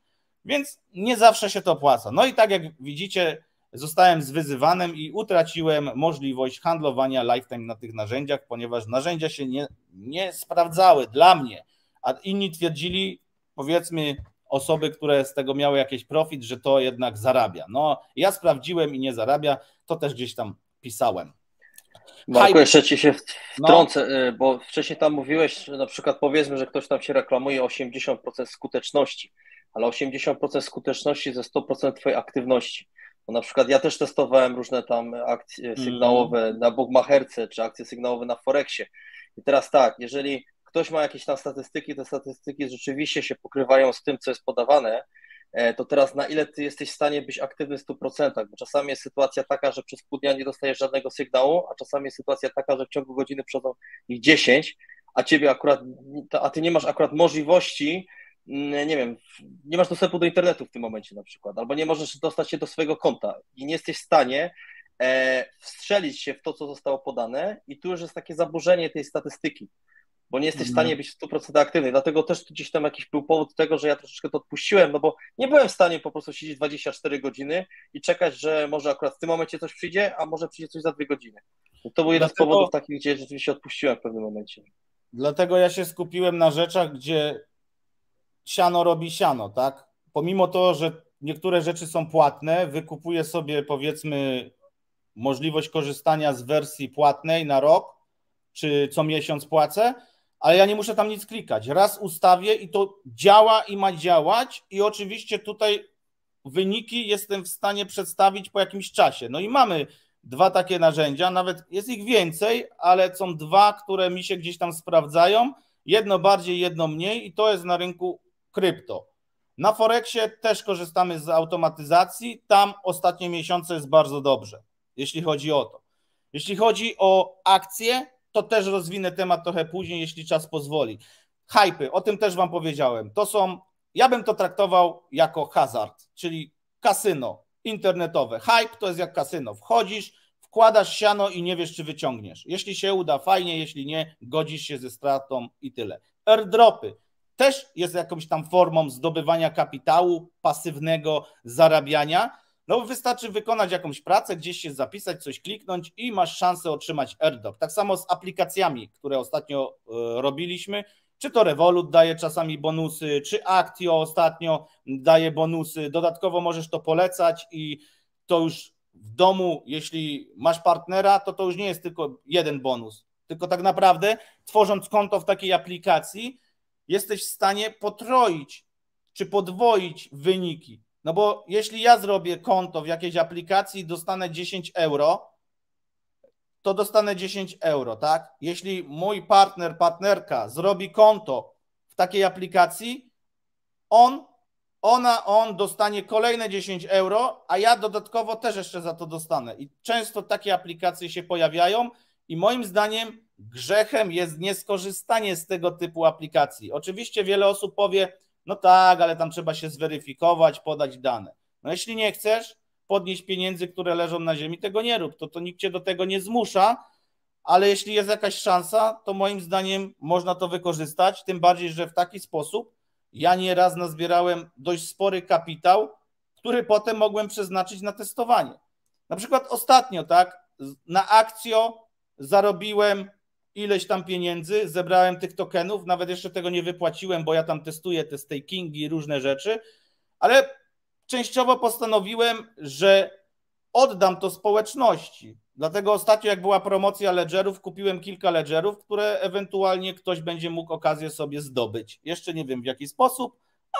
więc nie zawsze się to opłaca. No i tak jak widzicie, zostałem zwyzywanym i utraciłem możliwość handlowania lifetime na tych narzędziach, ponieważ narzędzia się nie, nie sprawdzały dla mnie, a inni twierdzili, powiedzmy osoby, które z tego miały jakiś profit, że to jednak zarabia. No, ja sprawdziłem i nie zarabia, to też gdzieś tam pisałem. Marku, no, jeszcze ci się no. wtrącę, no. bo wcześniej tam mówiłeś, że na przykład powiedzmy, że ktoś tam się reklamuje 80% skuteczności, ale 80% skuteczności ze 100% twojej aktywności. Bo na przykład ja też testowałem różne tam akcje mhm. sygnałowe mm. na Bugmacherce czy akcje sygnałowe na Forexie. I teraz tak, jeżeli ktoś ma jakieś tam statystyki, te statystyki rzeczywiście się pokrywają z tym, co jest podawane, e, to teraz na ile ty jesteś w stanie być aktywny w 100%? Bo czasami jest sytuacja taka, że przez pół dnia nie dostajesz żadnego sygnału, a czasami jest sytuacja taka, że w ciągu godziny przychodzą ich 10, a ciebie akurat, a ty nie masz akurat możliwości, mm, nie wiem, nie masz dostępu do internetu w tym momencie na przykład, albo nie możesz dostać się do swojego konta i nie jesteś w stanie e, wstrzelić się w to, co zostało podane i tu już jest takie zaburzenie tej statystyki bo nie jesteś w mhm. stanie być w 100% aktywny. Dlatego też gdzieś tam jakiś był powód tego, że ja troszeczkę to odpuściłem, no bo nie byłem w stanie po prostu siedzieć 24 godziny i czekać, że może akurat w tym momencie coś przyjdzie, a może przyjdzie coś za dwie godziny. No to był jeden Dlatego... z powodów takich, gdzie rzeczywiście odpuściłem w pewnym momencie. Dlatego ja się skupiłem na rzeczach, gdzie siano robi siano, tak? Pomimo to, że niektóre rzeczy są płatne, wykupuję sobie powiedzmy możliwość korzystania z wersji płatnej na rok, czy co miesiąc płacę, ale ja nie muszę tam nic klikać. Raz ustawię i to działa i ma działać i oczywiście tutaj wyniki jestem w stanie przedstawić po jakimś czasie. No i mamy dwa takie narzędzia, nawet jest ich więcej, ale są dwa, które mi się gdzieś tam sprawdzają, jedno bardziej, jedno mniej i to jest na rynku krypto. Na Forexie też korzystamy z automatyzacji, tam ostatnie miesiące jest bardzo dobrze, jeśli chodzi o to. Jeśli chodzi o akcje, to też rozwinę temat trochę później, jeśli czas pozwoli. Hypy, o tym też Wam powiedziałem. To są, ja bym to traktował jako hazard, czyli kasyno internetowe. Hype to jest jak kasyno. Wchodzisz, wkładasz siano i nie wiesz, czy wyciągniesz. Jeśli się uda, fajnie, jeśli nie, godzisz się ze stratą i tyle. Airdropy też jest jakąś tam formą zdobywania kapitału, pasywnego zarabiania no wystarczy wykonać jakąś pracę, gdzieś się zapisać, coś kliknąć i masz szansę otrzymać AirDrop. Tak samo z aplikacjami, które ostatnio e, robiliśmy, czy to Revolut daje czasami bonusy, czy Actio ostatnio daje bonusy. Dodatkowo możesz to polecać i to już w domu, jeśli masz partnera, to to już nie jest tylko jeden bonus, tylko tak naprawdę tworząc konto w takiej aplikacji jesteś w stanie potroić czy podwoić wyniki. No bo jeśli ja zrobię konto w jakiejś aplikacji i dostanę 10 euro, to dostanę 10 euro, tak? Jeśli mój partner, partnerka zrobi konto w takiej aplikacji, on, ona, on dostanie kolejne 10 euro, a ja dodatkowo też jeszcze za to dostanę. I często takie aplikacje się pojawiają i moim zdaniem grzechem jest nieskorzystanie z tego typu aplikacji. Oczywiście wiele osób powie, no tak, ale tam trzeba się zweryfikować, podać dane. No jeśli nie chcesz podnieść pieniędzy, które leżą na ziemi, tego nie rób. To, to nikt cię do tego nie zmusza, ale jeśli jest jakaś szansa, to moim zdaniem można to wykorzystać, tym bardziej, że w taki sposób ja nieraz nazbierałem dość spory kapitał, który potem mogłem przeznaczyć na testowanie. Na przykład ostatnio, tak, na akcjo zarobiłem ileś tam pieniędzy, zebrałem tych tokenów, nawet jeszcze tego nie wypłaciłem, bo ja tam testuję te stakingi, różne rzeczy, ale częściowo postanowiłem, że oddam to społeczności. Dlatego ostatnio, jak była promocja ledgerów, kupiłem kilka ledgerów, które ewentualnie ktoś będzie mógł okazję sobie zdobyć. Jeszcze nie wiem w jaki sposób,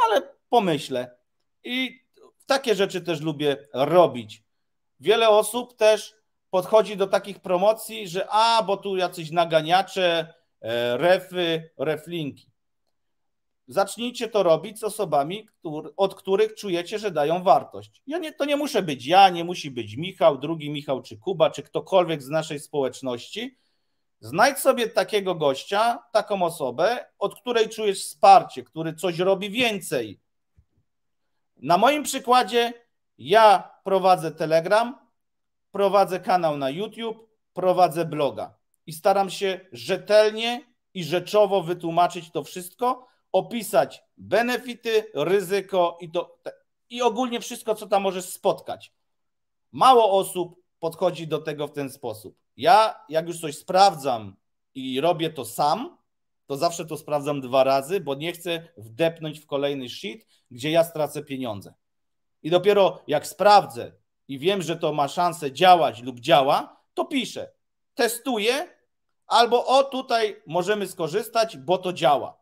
ale pomyślę. I takie rzeczy też lubię robić. Wiele osób też podchodzi do takich promocji, że a, bo tu jacyś naganiacze, e, refy, reflinki. Zacznijcie to robić z osobami, od których czujecie, że dają wartość. Ja nie, to nie muszę być ja, nie musi być Michał, drugi Michał, czy Kuba, czy ktokolwiek z naszej społeczności. Znajdź sobie takiego gościa, taką osobę, od której czujesz wsparcie, który coś robi więcej. Na moim przykładzie ja prowadzę Telegram, prowadzę kanał na YouTube, prowadzę bloga i staram się rzetelnie i rzeczowo wytłumaczyć to wszystko, opisać benefity, ryzyko i, to, i ogólnie wszystko, co tam możesz spotkać. Mało osób podchodzi do tego w ten sposób. Ja, jak już coś sprawdzam i robię to sam, to zawsze to sprawdzam dwa razy, bo nie chcę wdepnąć w kolejny shit, gdzie ja stracę pieniądze. I dopiero jak sprawdzę, i wiem, że to ma szansę działać lub działa, to piszę, testuję, albo o tutaj możemy skorzystać, bo to działa.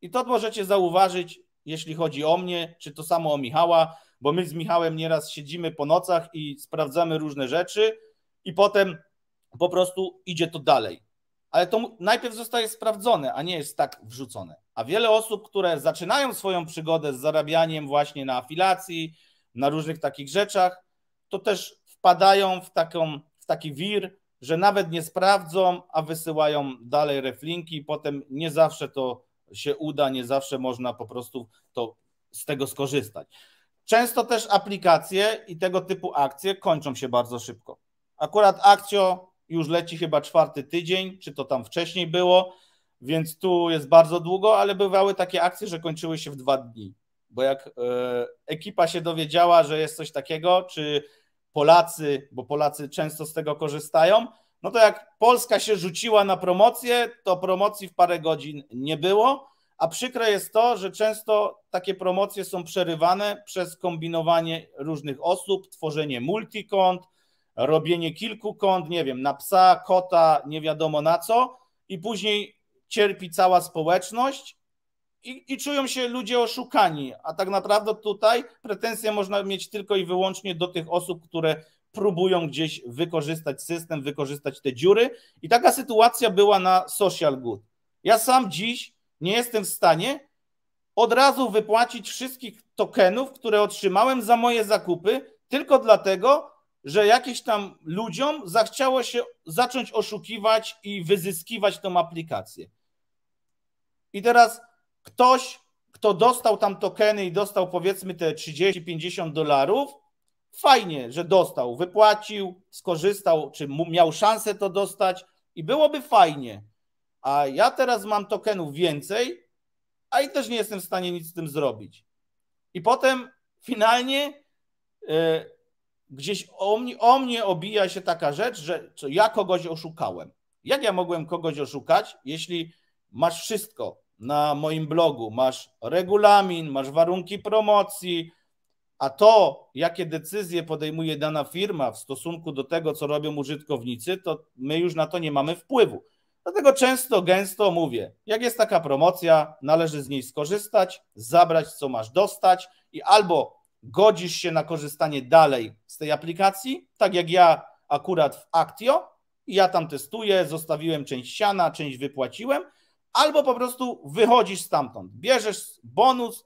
I to możecie zauważyć, jeśli chodzi o mnie, czy to samo o Michała, bo my z Michałem nieraz siedzimy po nocach i sprawdzamy różne rzeczy, i potem po prostu idzie to dalej. Ale to najpierw zostaje sprawdzone, a nie jest tak wrzucone. A wiele osób, które zaczynają swoją przygodę z zarabianiem właśnie na afilacji, na różnych takich rzeczach, to też wpadają w, taką, w taki wir, że nawet nie sprawdzą, a wysyłają dalej reflinki i potem nie zawsze to się uda, nie zawsze można po prostu to, z tego skorzystać. Często też aplikacje i tego typu akcje kończą się bardzo szybko. Akurat Akcjo już leci chyba czwarty tydzień, czy to tam wcześniej było, więc tu jest bardzo długo, ale bywały takie akcje, że kończyły się w dwa dni bo jak e, ekipa się dowiedziała, że jest coś takiego, czy Polacy, bo Polacy często z tego korzystają, no to jak Polska się rzuciła na promocję, to promocji w parę godzin nie było, a przykre jest to, że często takie promocje są przerywane przez kombinowanie różnych osób, tworzenie multikont, robienie kilku kont, nie wiem, na psa, kota, nie wiadomo na co i później cierpi cała społeczność, i, i czują się ludzie oszukani, a tak naprawdę tutaj pretensje można mieć tylko i wyłącznie do tych osób, które próbują gdzieś wykorzystać system, wykorzystać te dziury. I taka sytuacja była na social good. Ja sam dziś nie jestem w stanie od razu wypłacić wszystkich tokenów, które otrzymałem za moje zakupy, tylko dlatego, że jakiś tam ludziom zachciało się zacząć oszukiwać i wyzyskiwać tą aplikację. I teraz ktoś, kto dostał tam tokeny i dostał powiedzmy te 30-50 dolarów, fajnie, że dostał, wypłacił, skorzystał, czy miał szansę to dostać i byłoby fajnie. A ja teraz mam tokenów więcej, a i też nie jestem w stanie nic z tym zrobić. I potem finalnie yy, gdzieś o mnie, o mnie obija się taka rzecz, że ja kogoś oszukałem. Jak ja mogłem kogoś oszukać, jeśli masz wszystko? na moim blogu. Masz regulamin, masz warunki promocji, a to, jakie decyzje podejmuje dana firma w stosunku do tego, co robią użytkownicy, to my już na to nie mamy wpływu. Dlatego często, gęsto mówię, jak jest taka promocja, należy z niej skorzystać, zabrać co masz dostać i albo godzisz się na korzystanie dalej z tej aplikacji, tak jak ja akurat w Actio, ja tam testuję, zostawiłem część siana, część wypłaciłem, albo po prostu wychodzisz stamtąd, bierzesz bonus,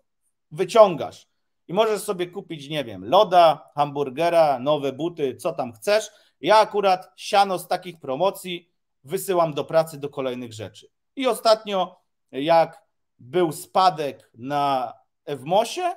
wyciągasz i możesz sobie kupić, nie wiem, loda, hamburgera, nowe buty, co tam chcesz. Ja akurat siano z takich promocji wysyłam do pracy do kolejnych rzeczy. I ostatnio, jak był spadek na Ewmosie,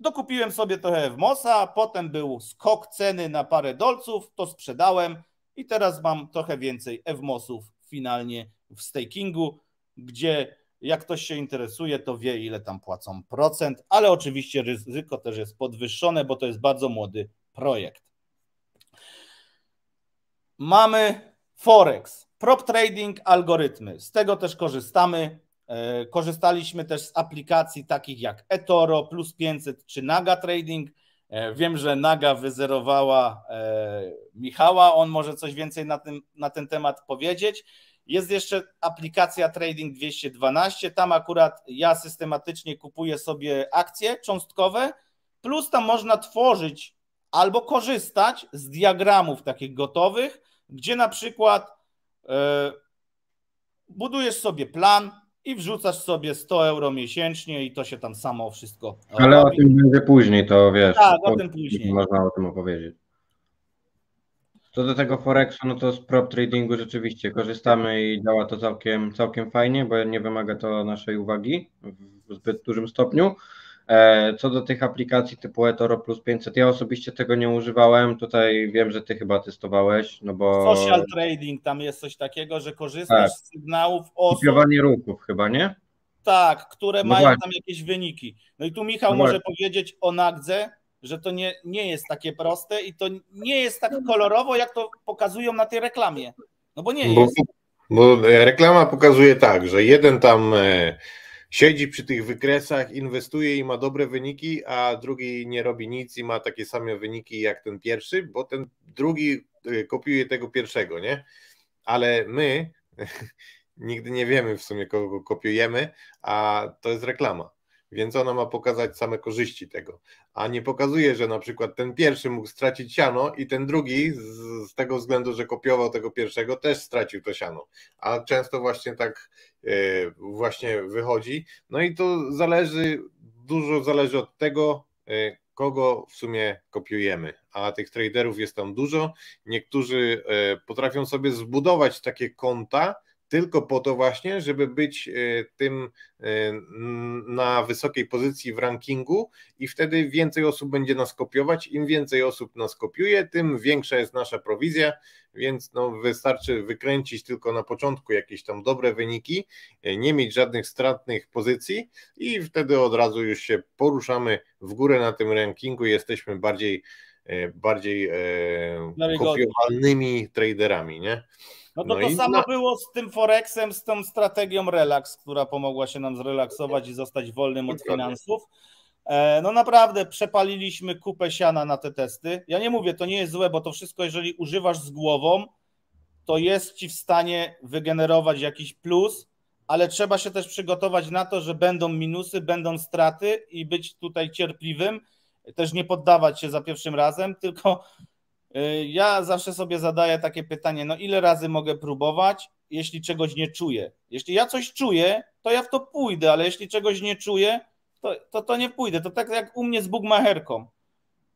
dokupiłem sobie trochę Ewmosa, potem był skok ceny na parę dolców, to sprzedałem i teraz mam trochę więcej Ewmosów finalnie w stakingu gdzie jak ktoś się interesuje, to wie, ile tam płacą procent, ale oczywiście ryzyko też jest podwyższone, bo to jest bardzo młody projekt. Mamy Forex, prop trading, algorytmy. Z tego też korzystamy. E, korzystaliśmy też z aplikacji takich jak eToro, Plus 500 czy Naga Trading. E, wiem, że Naga wyzerowała e, Michała, on może coś więcej na, tym, na ten temat powiedzieć. Jest jeszcze aplikacja Trading 212. Tam akurat ja systematycznie kupuję sobie akcje cząstkowe, plus tam można tworzyć albo korzystać z diagramów takich gotowych, gdzie na przykład yy, budujesz sobie plan i wrzucasz sobie 100 euro miesięcznie i to się tam samo wszystko. Ale robi. o tym będzie później, to wiesz. Tak, o tym później. Można o tym opowiedzieć. Co do tego Forexu, no to z prop tradingu rzeczywiście korzystamy i działa to całkiem, całkiem fajnie, bo nie wymaga to naszej uwagi w zbyt dużym stopniu. E, co do tych aplikacji typu eToro plus 500, ja osobiście tego nie używałem. Tutaj wiem, że ty chyba testowałeś, no bo... Social trading, tam jest coś takiego, że korzystasz tak. z sygnałów osób... Kopiowanie ruchów chyba, nie? Tak, które no mają właśnie. tam jakieś wyniki. No i tu Michał no może właśnie. powiedzieć o Nagdze, że to nie, nie jest takie proste i to nie jest tak kolorowo, jak to pokazują na tej reklamie. No bo nie bo, jest. Bo reklama pokazuje tak, że jeden tam e, siedzi przy tych wykresach, inwestuje i ma dobre wyniki, a drugi nie robi nic i ma takie same wyniki jak ten pierwszy, bo ten drugi e, kopiuje tego pierwszego, nie? Ale my nigdy nie wiemy w sumie, kogo kopiujemy, a to jest reklama więc ona ma pokazać same korzyści tego, a nie pokazuje, że na przykład ten pierwszy mógł stracić siano i ten drugi z, z tego względu, że kopiował tego pierwszego, też stracił to siano. A często właśnie tak e, właśnie wychodzi. No i to zależy, dużo zależy od tego, e, kogo w sumie kopiujemy, a tych traderów jest tam dużo. Niektórzy e, potrafią sobie zbudować takie konta, tylko po to właśnie, żeby być e, tym e, na wysokiej pozycji w rankingu i wtedy więcej osób będzie nas kopiować. Im więcej osób nas kopiuje, tym większa jest nasza prowizja, więc no wystarczy wykręcić tylko na początku jakieś tam dobre wyniki, e, nie mieć żadnych stratnych pozycji i wtedy od razu już się poruszamy w górę na tym rankingu i jesteśmy bardziej E, bardziej e, kopiowalnymi traderami, nie? No to no to samo na... było z tym Forexem, z tą strategią Relax, która pomogła się nam zrelaksować i zostać wolnym od finansów. E, no naprawdę przepaliliśmy kupę siana na te testy. Ja nie mówię, to nie jest złe, bo to wszystko, jeżeli używasz z głową, to jest ci w stanie wygenerować jakiś plus, ale trzeba się też przygotować na to, że będą minusy, będą straty i być tutaj cierpliwym też nie poddawać się za pierwszym razem, tylko y, ja zawsze sobie zadaję takie pytanie, no ile razy mogę próbować, jeśli czegoś nie czuję? Jeśli ja coś czuję, to ja w to pójdę, ale jeśli czegoś nie czuję, to to, to nie pójdę. To tak jak u mnie z bugmacherką.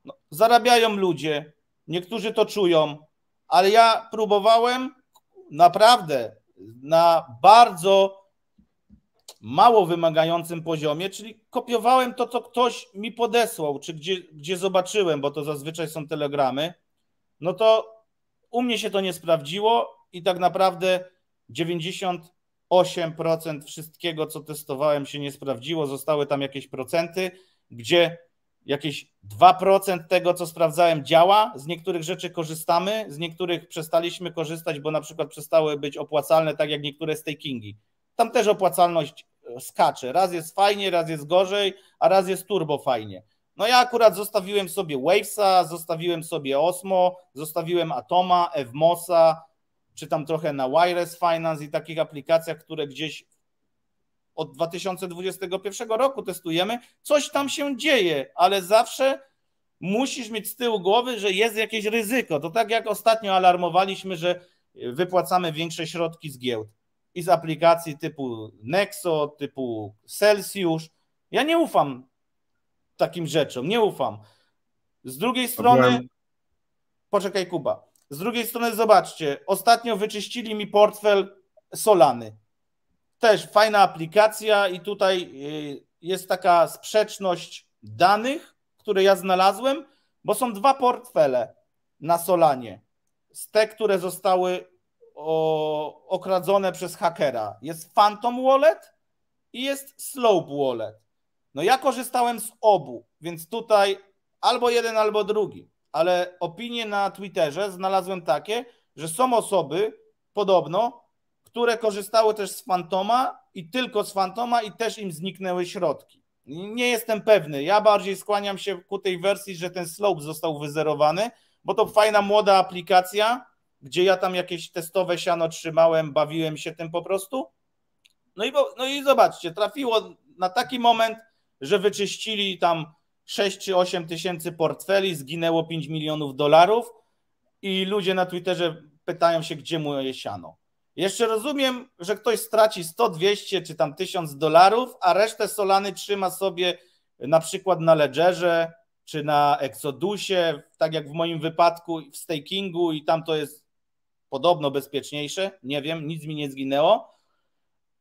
No, zarabiają ludzie, niektórzy to czują, ale ja próbowałem naprawdę na bardzo mało wymagającym poziomie, czyli kopiowałem to, co ktoś mi podesłał, czy gdzie, gdzie zobaczyłem, bo to zazwyczaj są telegramy, no to u mnie się to nie sprawdziło i tak naprawdę 98% wszystkiego, co testowałem, się nie sprawdziło. Zostały tam jakieś procenty, gdzie jakieś 2% tego, co sprawdzałem, działa. Z niektórych rzeczy korzystamy, z niektórych przestaliśmy korzystać, bo na przykład przestały być opłacalne, tak jak niektóre stakingi. Tam też opłacalność e, skacze. Raz jest fajnie, raz jest gorzej, a raz jest turbo fajnie. No ja akurat zostawiłem sobie Wavesa, zostawiłem sobie Osmo, zostawiłem Atoma, Evmosa, czy tam trochę na Wireless Finance i takich aplikacjach, które gdzieś od 2021 roku testujemy. Coś tam się dzieje, ale zawsze musisz mieć z tyłu głowy, że jest jakieś ryzyko. To tak jak ostatnio alarmowaliśmy, że wypłacamy większe środki z giełd i z aplikacji typu Nexo, typu Celsius. Ja nie ufam takim rzeczom, nie ufam. Z drugiej strony, poczekaj Kuba, z drugiej strony zobaczcie, ostatnio wyczyścili mi portfel Solany. Też fajna aplikacja i tutaj y, jest taka sprzeczność danych, które ja znalazłem, bo są dwa portfele na Solanie. Z te, które zostały o, okradzone przez hakera. Jest Phantom Wallet i jest Slope Wallet. No ja korzystałem z obu, więc tutaj albo jeden, albo drugi. Ale opinie na Twitterze znalazłem takie, że są osoby, podobno, które korzystały też z Fantoma i tylko z Fantoma i też im zniknęły środki. Nie jestem pewny. Ja bardziej skłaniam się ku tej wersji, że ten slope został wyzerowany, bo to fajna młoda aplikacja, gdzie ja tam jakieś testowe siano trzymałem, bawiłem się tym po prostu. No i, no i zobaczcie, trafiło na taki moment, że wyczyścili tam 6 czy 8 tysięcy portfeli, zginęło 5 milionów dolarów i ludzie na Twitterze pytają się, gdzie moje siano. Jeszcze rozumiem, że ktoś straci 100, 200 czy tam 1000 dolarów, a resztę Solany trzyma sobie na przykład na Ledgerze czy na Exodusie, tak jak w moim wypadku w stakingu i tam to jest podobno bezpieczniejsze nie wiem, nic mi nie zginęło,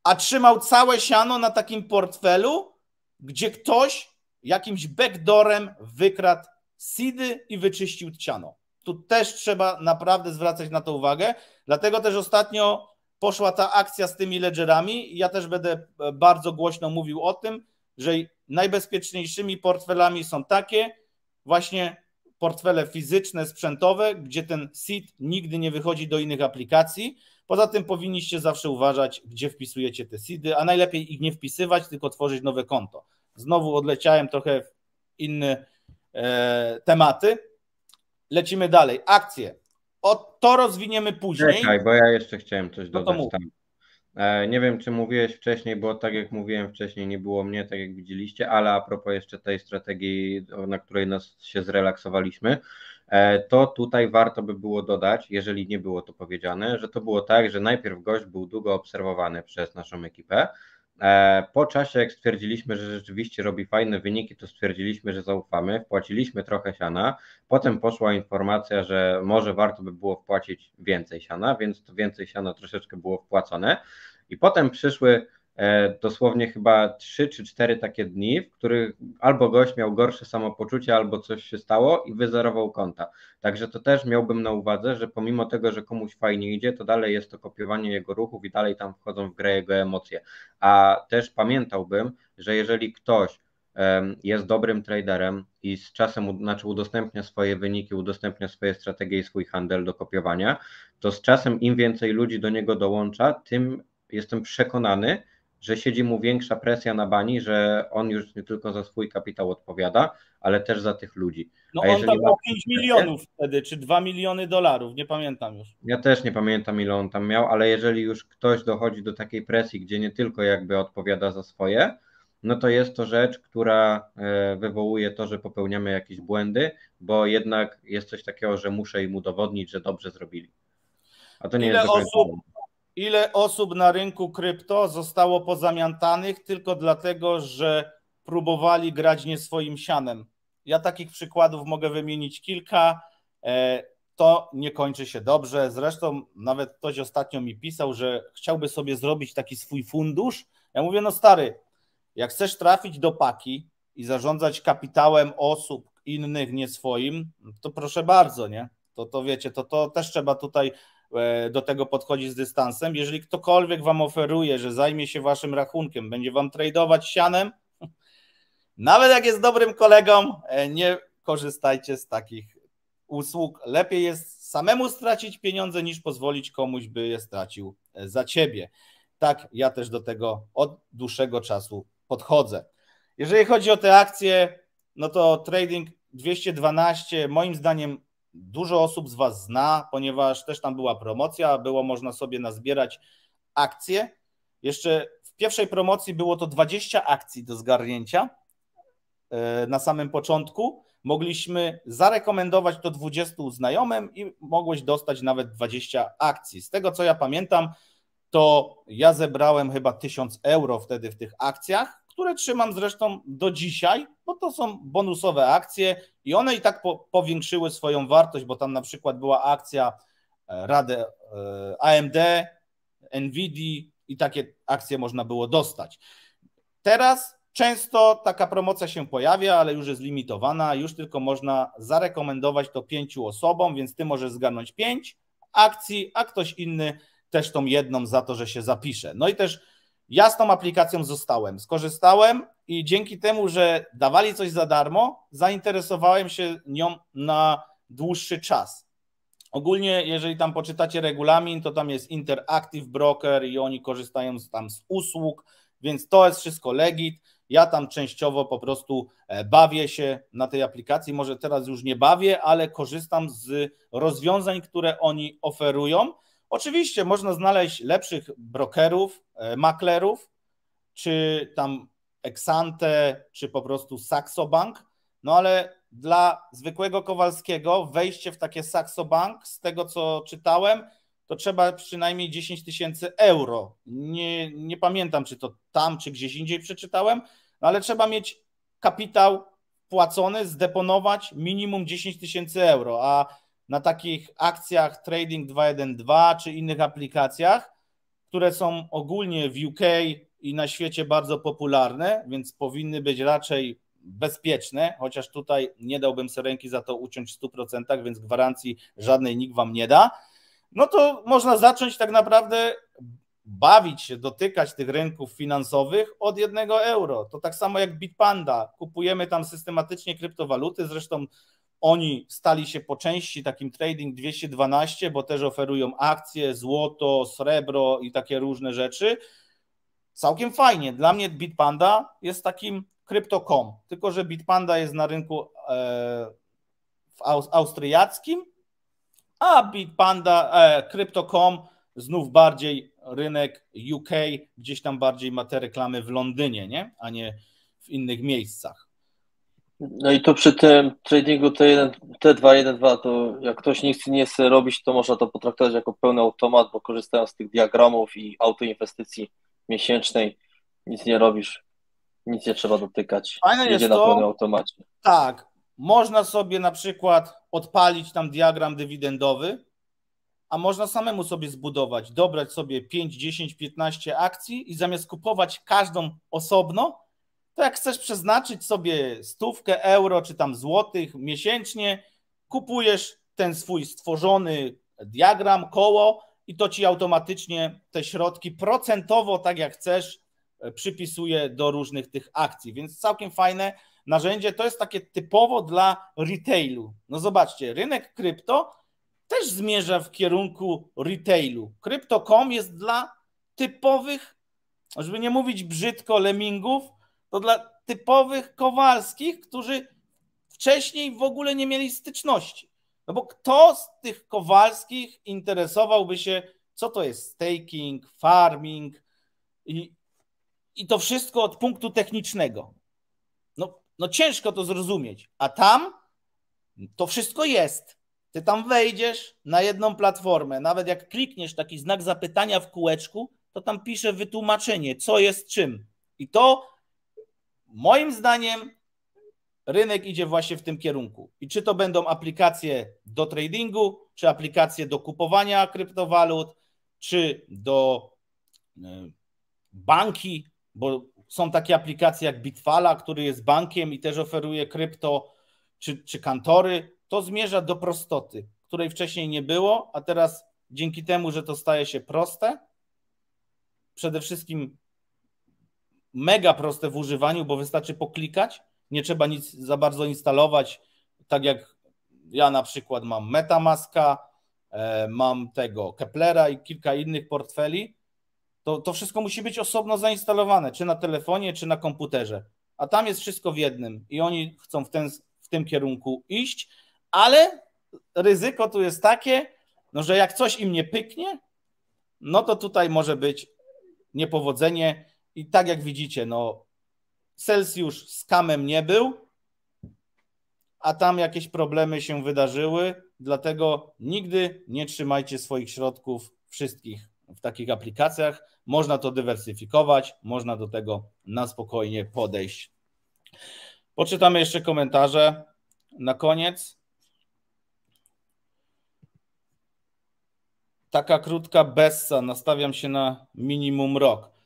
a trzymał całe siano na takim portfelu, gdzie ktoś jakimś backdoorem wykradł sidy i wyczyścił siano. Tu też trzeba naprawdę zwracać na to uwagę, dlatego też ostatnio poszła ta akcja z tymi ledgerami. Ja też będę e, bardzo głośno mówił o tym, że najbezpieczniejszymi portfelami są takie właśnie portfele fizyczne, sprzętowe, gdzie ten seed nigdy nie wychodzi do innych aplikacji. Poza tym powinniście zawsze uważać, gdzie wpisujecie te seedy, a najlepiej ich nie wpisywać, tylko tworzyć nowe konto. Znowu odleciałem trochę w inne e, tematy. Lecimy dalej. Akcje. O, to rozwiniemy później. Czekaj, bo ja jeszcze chciałem coś no dodać tam. E, nie wiem, czy mówiłeś wcześniej, bo tak jak mówiłem wcześniej, nie było mnie, tak jak widzieliście, ale a propos jeszcze tej strategii, na której nas się zrelaksowaliśmy, e, to tutaj warto by było dodać, jeżeli nie było to powiedziane, że to było tak, że najpierw gość był długo obserwowany przez naszą ekipę. E, po czasie, jak stwierdziliśmy, że rzeczywiście robi fajne wyniki, to stwierdziliśmy, że zaufamy, wpłaciliśmy trochę siana. Potem poszła informacja, że może warto by było wpłacić więcej siana, więc to więcej siana troszeczkę było wpłacone. I potem przyszły e, dosłownie chyba trzy czy cztery takie dni, w których albo gość miał gorsze samopoczucie, albo coś się stało i wyzerował konta. Także to też miałbym na uwadze, że pomimo tego, że komuś fajnie idzie, to dalej jest to kopiowanie jego ruchów i dalej tam wchodzą w grę jego emocje. A też pamiętałbym, że jeżeli ktoś jest dobrym traderem i z czasem znaczy udostępnia swoje wyniki, udostępnia swoje strategie i swój handel do kopiowania, to z czasem im więcej ludzi do niego dołącza, tym jestem przekonany, że siedzi mu większa presja na bani, że on już nie tylko za swój kapitał odpowiada, ale też za tych ludzi. No A on tam miał 5 milionów wtedy, czy 2 miliony dolarów, nie pamiętam już. Ja też nie pamiętam ile on tam miał, ale jeżeli już ktoś dochodzi do takiej presji, gdzie nie tylko jakby odpowiada za swoje, no to jest to rzecz, która e, wywołuje to, że popełniamy jakieś błędy, bo jednak jest coś takiego, że muszę im udowodnić, że dobrze zrobili. A to nie ile jest osób, Ile osób na rynku krypto zostało pozamiantanych tylko dlatego, że próbowali grać nie swoim sianem? Ja takich przykładów mogę wymienić kilka. E, to nie kończy się dobrze. Zresztą nawet ktoś ostatnio mi pisał, że chciałby sobie zrobić taki swój fundusz. Ja mówię, no stary, jak chcesz trafić do paki i zarządzać kapitałem osób innych, nie swoim, to proszę bardzo, nie? To, to wiecie, to, to też trzeba tutaj E, do tego podchodzić z dystansem. Jeżeli ktokolwiek wam oferuje, że zajmie się waszym rachunkiem, będzie wam tradeować sianem, nawet jak jest dobrym kolegą, e, nie korzystajcie z takich usług. Lepiej jest samemu stracić pieniądze, niż pozwolić komuś, by je stracił e, za ciebie. Tak, ja też do tego od dłuższego czasu podchodzę. Jeżeli chodzi o te akcje, no to trading 212 moim zdaniem Dużo osób z Was zna, ponieważ też tam była promocja, było można sobie nazbierać akcje. Jeszcze w pierwszej promocji było to 20 akcji do zgarnięcia e, na samym początku. Mogliśmy zarekomendować to 20 znajomym i mogłeś dostać nawet 20 akcji. Z tego co ja pamiętam, to ja zebrałem chyba 1000 euro wtedy w tych akcjach które trzymam zresztą do dzisiaj, bo to są bonusowe akcje i one i tak po, powiększyły swoją wartość, bo tam na przykład była akcja e, Rady e, AMD, Nvidia i takie akcje można było dostać. Teraz często taka promocja się pojawia, ale już jest limitowana, już tylko można zarekomendować to pięciu osobom, więc ty możesz zgarnąć pięć akcji, a ktoś inny też tą jedną za to, że się zapisze. No i też ja z tą aplikacją zostałem, skorzystałem i dzięki temu, że dawali coś za darmo, zainteresowałem się nią na dłuższy czas. Ogólnie, jeżeli tam poczytacie regulamin, to tam jest Interactive Broker i oni korzystają z, tam z usług, więc to jest wszystko legit. Ja tam częściowo po prostu e, bawię się na tej aplikacji. Może teraz już nie bawię, ale korzystam z rozwiązań, które oni oferują. Oczywiście można znaleźć lepszych brokerów, e, maklerów, czy tam Exante, czy po prostu Saxo Bank, no ale dla zwykłego Kowalskiego wejście w takie Saxo Bank, z tego co czytałem, to trzeba przynajmniej 10 tysięcy euro. Nie, nie pamiętam, czy to tam, czy gdzieś indziej przeczytałem, no ale trzeba mieć kapitał płacony, zdeponować minimum 10 tysięcy euro, a na takich akcjach Trading 212 czy innych aplikacjach, które są ogólnie w UK i na świecie bardzo popularne, więc powinny być raczej bezpieczne, chociaż tutaj nie dałbym sobie ręki za to uciąć w 100%, więc gwarancji żadnej nikt wam nie da. No to można zacząć tak naprawdę bawić się, dotykać tych rynków finansowych od jednego euro. To tak samo jak Bitpanda. Kupujemy tam systematycznie kryptowaluty, zresztą oni stali się po części takim trading 212, bo też oferują akcje, złoto, srebro i takie różne rzeczy. Całkiem fajnie. Dla mnie Bitpanda jest takim Crypto.com, tylko że Bitpanda jest na rynku e, austriackim, a Bitpanda, e, Crypto.com znów bardziej rynek UK, gdzieś tam bardziej ma te reklamy w Londynie, nie? a nie w innych miejscach. No i to przy tym tradingu T1, T2, 2, to jak ktoś nic nie chce robić, to można to potraktować jako pełny automat, bo korzystając z tych diagramów i autoinwestycji miesięcznej nic nie robisz, nic nie trzeba dotykać. Fajne Jedzie jest na to, pełnym automacie. Tak, można sobie na przykład odpalić tam diagram dywidendowy, a można samemu sobie zbudować, dobrać sobie 5, 10, 15 akcji i zamiast kupować każdą osobno, to jak chcesz przeznaczyć sobie stówkę euro czy tam złotych miesięcznie, kupujesz ten swój stworzony diagram, koło i to ci automatycznie te środki procentowo, tak jak chcesz, e, przypisuje do różnych tych akcji. Więc całkiem fajne narzędzie. To jest takie typowo dla retailu. No zobaczcie, rynek krypto też zmierza w kierunku retailu. Crypto.com jest dla typowych, żeby nie mówić brzydko, lemingów, to dla typowych Kowalskich, którzy wcześniej w ogóle nie mieli styczności. No bo kto z tych Kowalskich interesowałby się, co to jest staking, farming i, i to wszystko od punktu technicznego? No, no ciężko to zrozumieć. A tam to wszystko jest. Ty tam wejdziesz na jedną platformę, nawet jak klikniesz taki znak zapytania w kółeczku, to tam pisze wytłumaczenie, co jest czym. I to Moim zdaniem rynek idzie właśnie w tym kierunku. I czy to będą aplikacje do tradingu, czy aplikacje do kupowania kryptowalut, czy do e, banki, bo są takie aplikacje jak Bitfala, który jest bankiem i też oferuje krypto, czy, czy kantory. To zmierza do prostoty, której wcześniej nie było, a teraz dzięki temu, że to staje się proste, przede wszystkim mega proste w używaniu, bo wystarczy poklikać, nie trzeba nic za bardzo instalować, tak jak ja na przykład mam Metamaska, e, mam tego Keplera i kilka innych portfeli, to, to wszystko musi być osobno zainstalowane, czy na telefonie, czy na komputerze. A tam jest wszystko w jednym i oni chcą w, ten, w tym kierunku iść, ale ryzyko tu jest takie, no, że jak coś im nie pyknie, no to tutaj może być niepowodzenie, i tak jak widzicie, no Celsjusz z kamem nie był, a tam jakieś problemy się wydarzyły, dlatego nigdy nie trzymajcie swoich środków wszystkich w takich aplikacjach. Można to dywersyfikować, można do tego na spokojnie podejść. Poczytamy jeszcze komentarze na koniec. Taka krótka bessa, nastawiam się na minimum rok.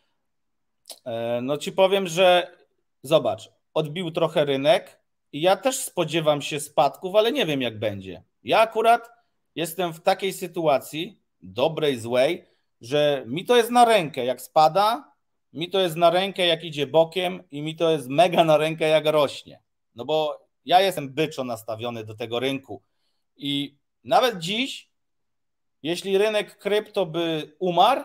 E, no ci powiem, że zobacz, odbił trochę rynek i ja też spodziewam się spadków, ale nie wiem jak będzie. Ja akurat jestem w takiej sytuacji, dobrej, złej, że mi to jest na rękę, jak spada, mi to jest na rękę, jak idzie bokiem i mi to jest mega na rękę, jak rośnie. No bo ja jestem byczo nastawiony do tego rynku i nawet dziś, jeśli rynek krypto by umarł,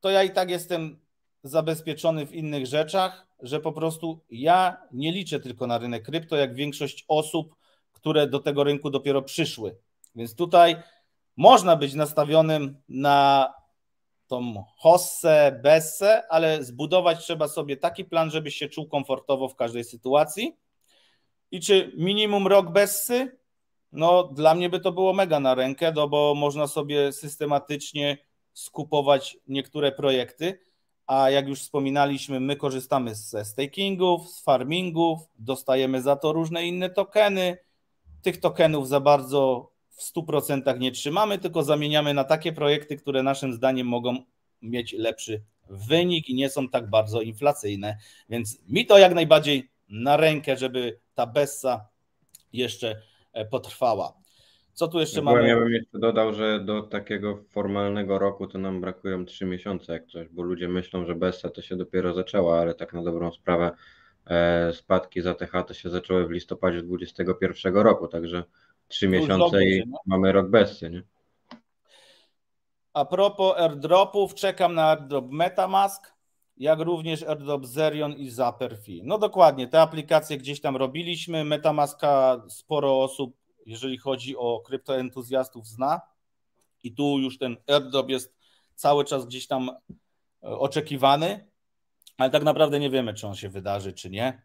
to ja i tak jestem zabezpieczony w innych rzeczach, że po prostu ja nie liczę tylko na rynek krypto, jak większość osób, które do tego rynku dopiero przyszły. Więc tutaj można być nastawionym na tą hossę, bessę, ale zbudować trzeba sobie taki plan, żebyś się czuł komfortowo w każdej sytuacji. I czy minimum rok bessy? No, dla mnie by to było mega na rękę, no bo można sobie systematycznie skupować niektóre projekty a jak już wspominaliśmy, my korzystamy ze stakingów, z farmingów, dostajemy za to różne inne tokeny. Tych tokenów za bardzo w 100% nie trzymamy, tylko zamieniamy na takie projekty, które naszym zdaniem mogą mieć lepszy wynik i nie są tak bardzo inflacyjne. Więc mi to jak najbardziej na rękę, żeby ta BESA jeszcze e, potrwała. Co tu jeszcze ja mamy? Ja bym jeszcze dodał, że do takiego formalnego roku to nam brakują trzy miesiące jak coś, bo ludzie myślą, że BESA to się dopiero zaczęła, ale tak na dobrą sprawę e, spadki za TH to się zaczęły w listopadzie 2021 roku, także trzy miesiące i no? mamy rok BESSY, nie? A propos airdropów, czekam na airdrop Metamask, jak również airdrop Zerion i Zaperfi. No dokładnie, te aplikacje gdzieś tam robiliśmy, Metamaska sporo osób jeżeli chodzi o kryptoentuzjastów, zna. I tu już ten airdrop jest cały czas gdzieś tam e, oczekiwany, ale tak naprawdę nie wiemy, czy on się wydarzy, czy nie.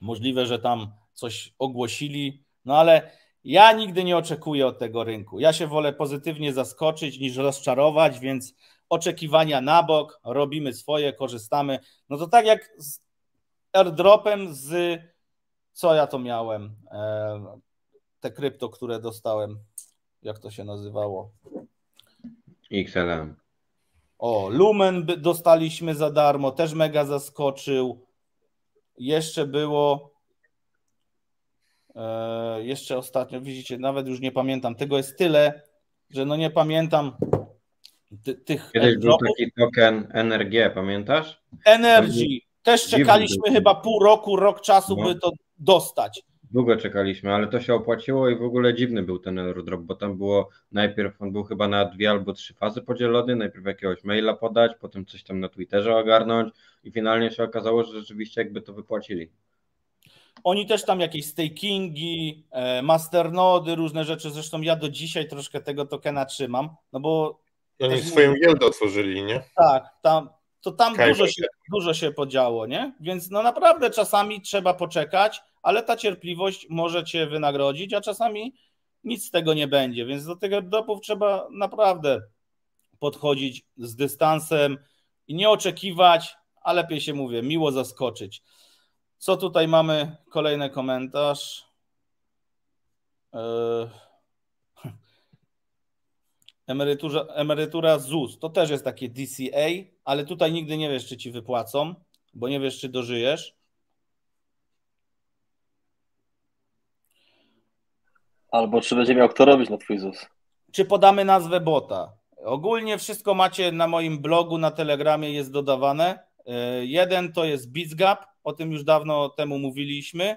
Możliwe, że tam coś ogłosili, no ale ja nigdy nie oczekuję od tego rynku. Ja się wolę pozytywnie zaskoczyć niż rozczarować, więc oczekiwania na bok, robimy swoje, korzystamy. No to tak jak z airdropem z co ja to miałem? E, te krypto, które dostałem. Jak to się nazywało? XLM. O, Lumen dostaliśmy za darmo, też mega zaskoczył. Jeszcze było. E, jeszcze ostatnio, widzicie, nawet już nie pamiętam. Tego jest tyle, że no nie pamiętam ty, tych. Kiedyś był taki token NRG, pamiętasz? Energy. Też czekaliśmy chyba pół roku, rok czasu, no. by to dostać. Długo czekaliśmy, ale to się opłaciło i w ogóle dziwny był ten Eurodrop, bo tam było najpierw, on był chyba na dwie albo trzy fazy podzielony, najpierw jakiegoś maila podać, potem coś tam na Twitterze ogarnąć i finalnie się okazało, że rzeczywiście jakby to wypłacili. Oni też tam jakieś stakingi, e, masternody, różne rzeczy, zresztą ja do dzisiaj troszkę tego tokena trzymam, no bo... Oni swoją mówię, giełdę otworzyli, nie? Tak, tam, to tam dużo się, dużo się podziało, nie? Więc no naprawdę czasami trzeba poczekać, ale ta cierpliwość może cię wynagrodzić, a czasami nic z tego nie będzie, więc do tych dopów trzeba naprawdę podchodzić z dystansem i nie oczekiwać, a lepiej się mówię, miło zaskoczyć. Co tutaj mamy? Kolejny komentarz. E, emerytura, emerytura ZUS to też jest takie DCA, ale tutaj nigdy nie wiesz, czy ci wypłacą, bo nie wiesz, czy dożyjesz. Albo czy będzie miał kto robić na twój ZUS. Czy podamy nazwę bota? Ogólnie wszystko macie na moim blogu, na Telegramie jest dodawane. E, jeden to jest BitsGap, o tym już dawno temu mówiliśmy.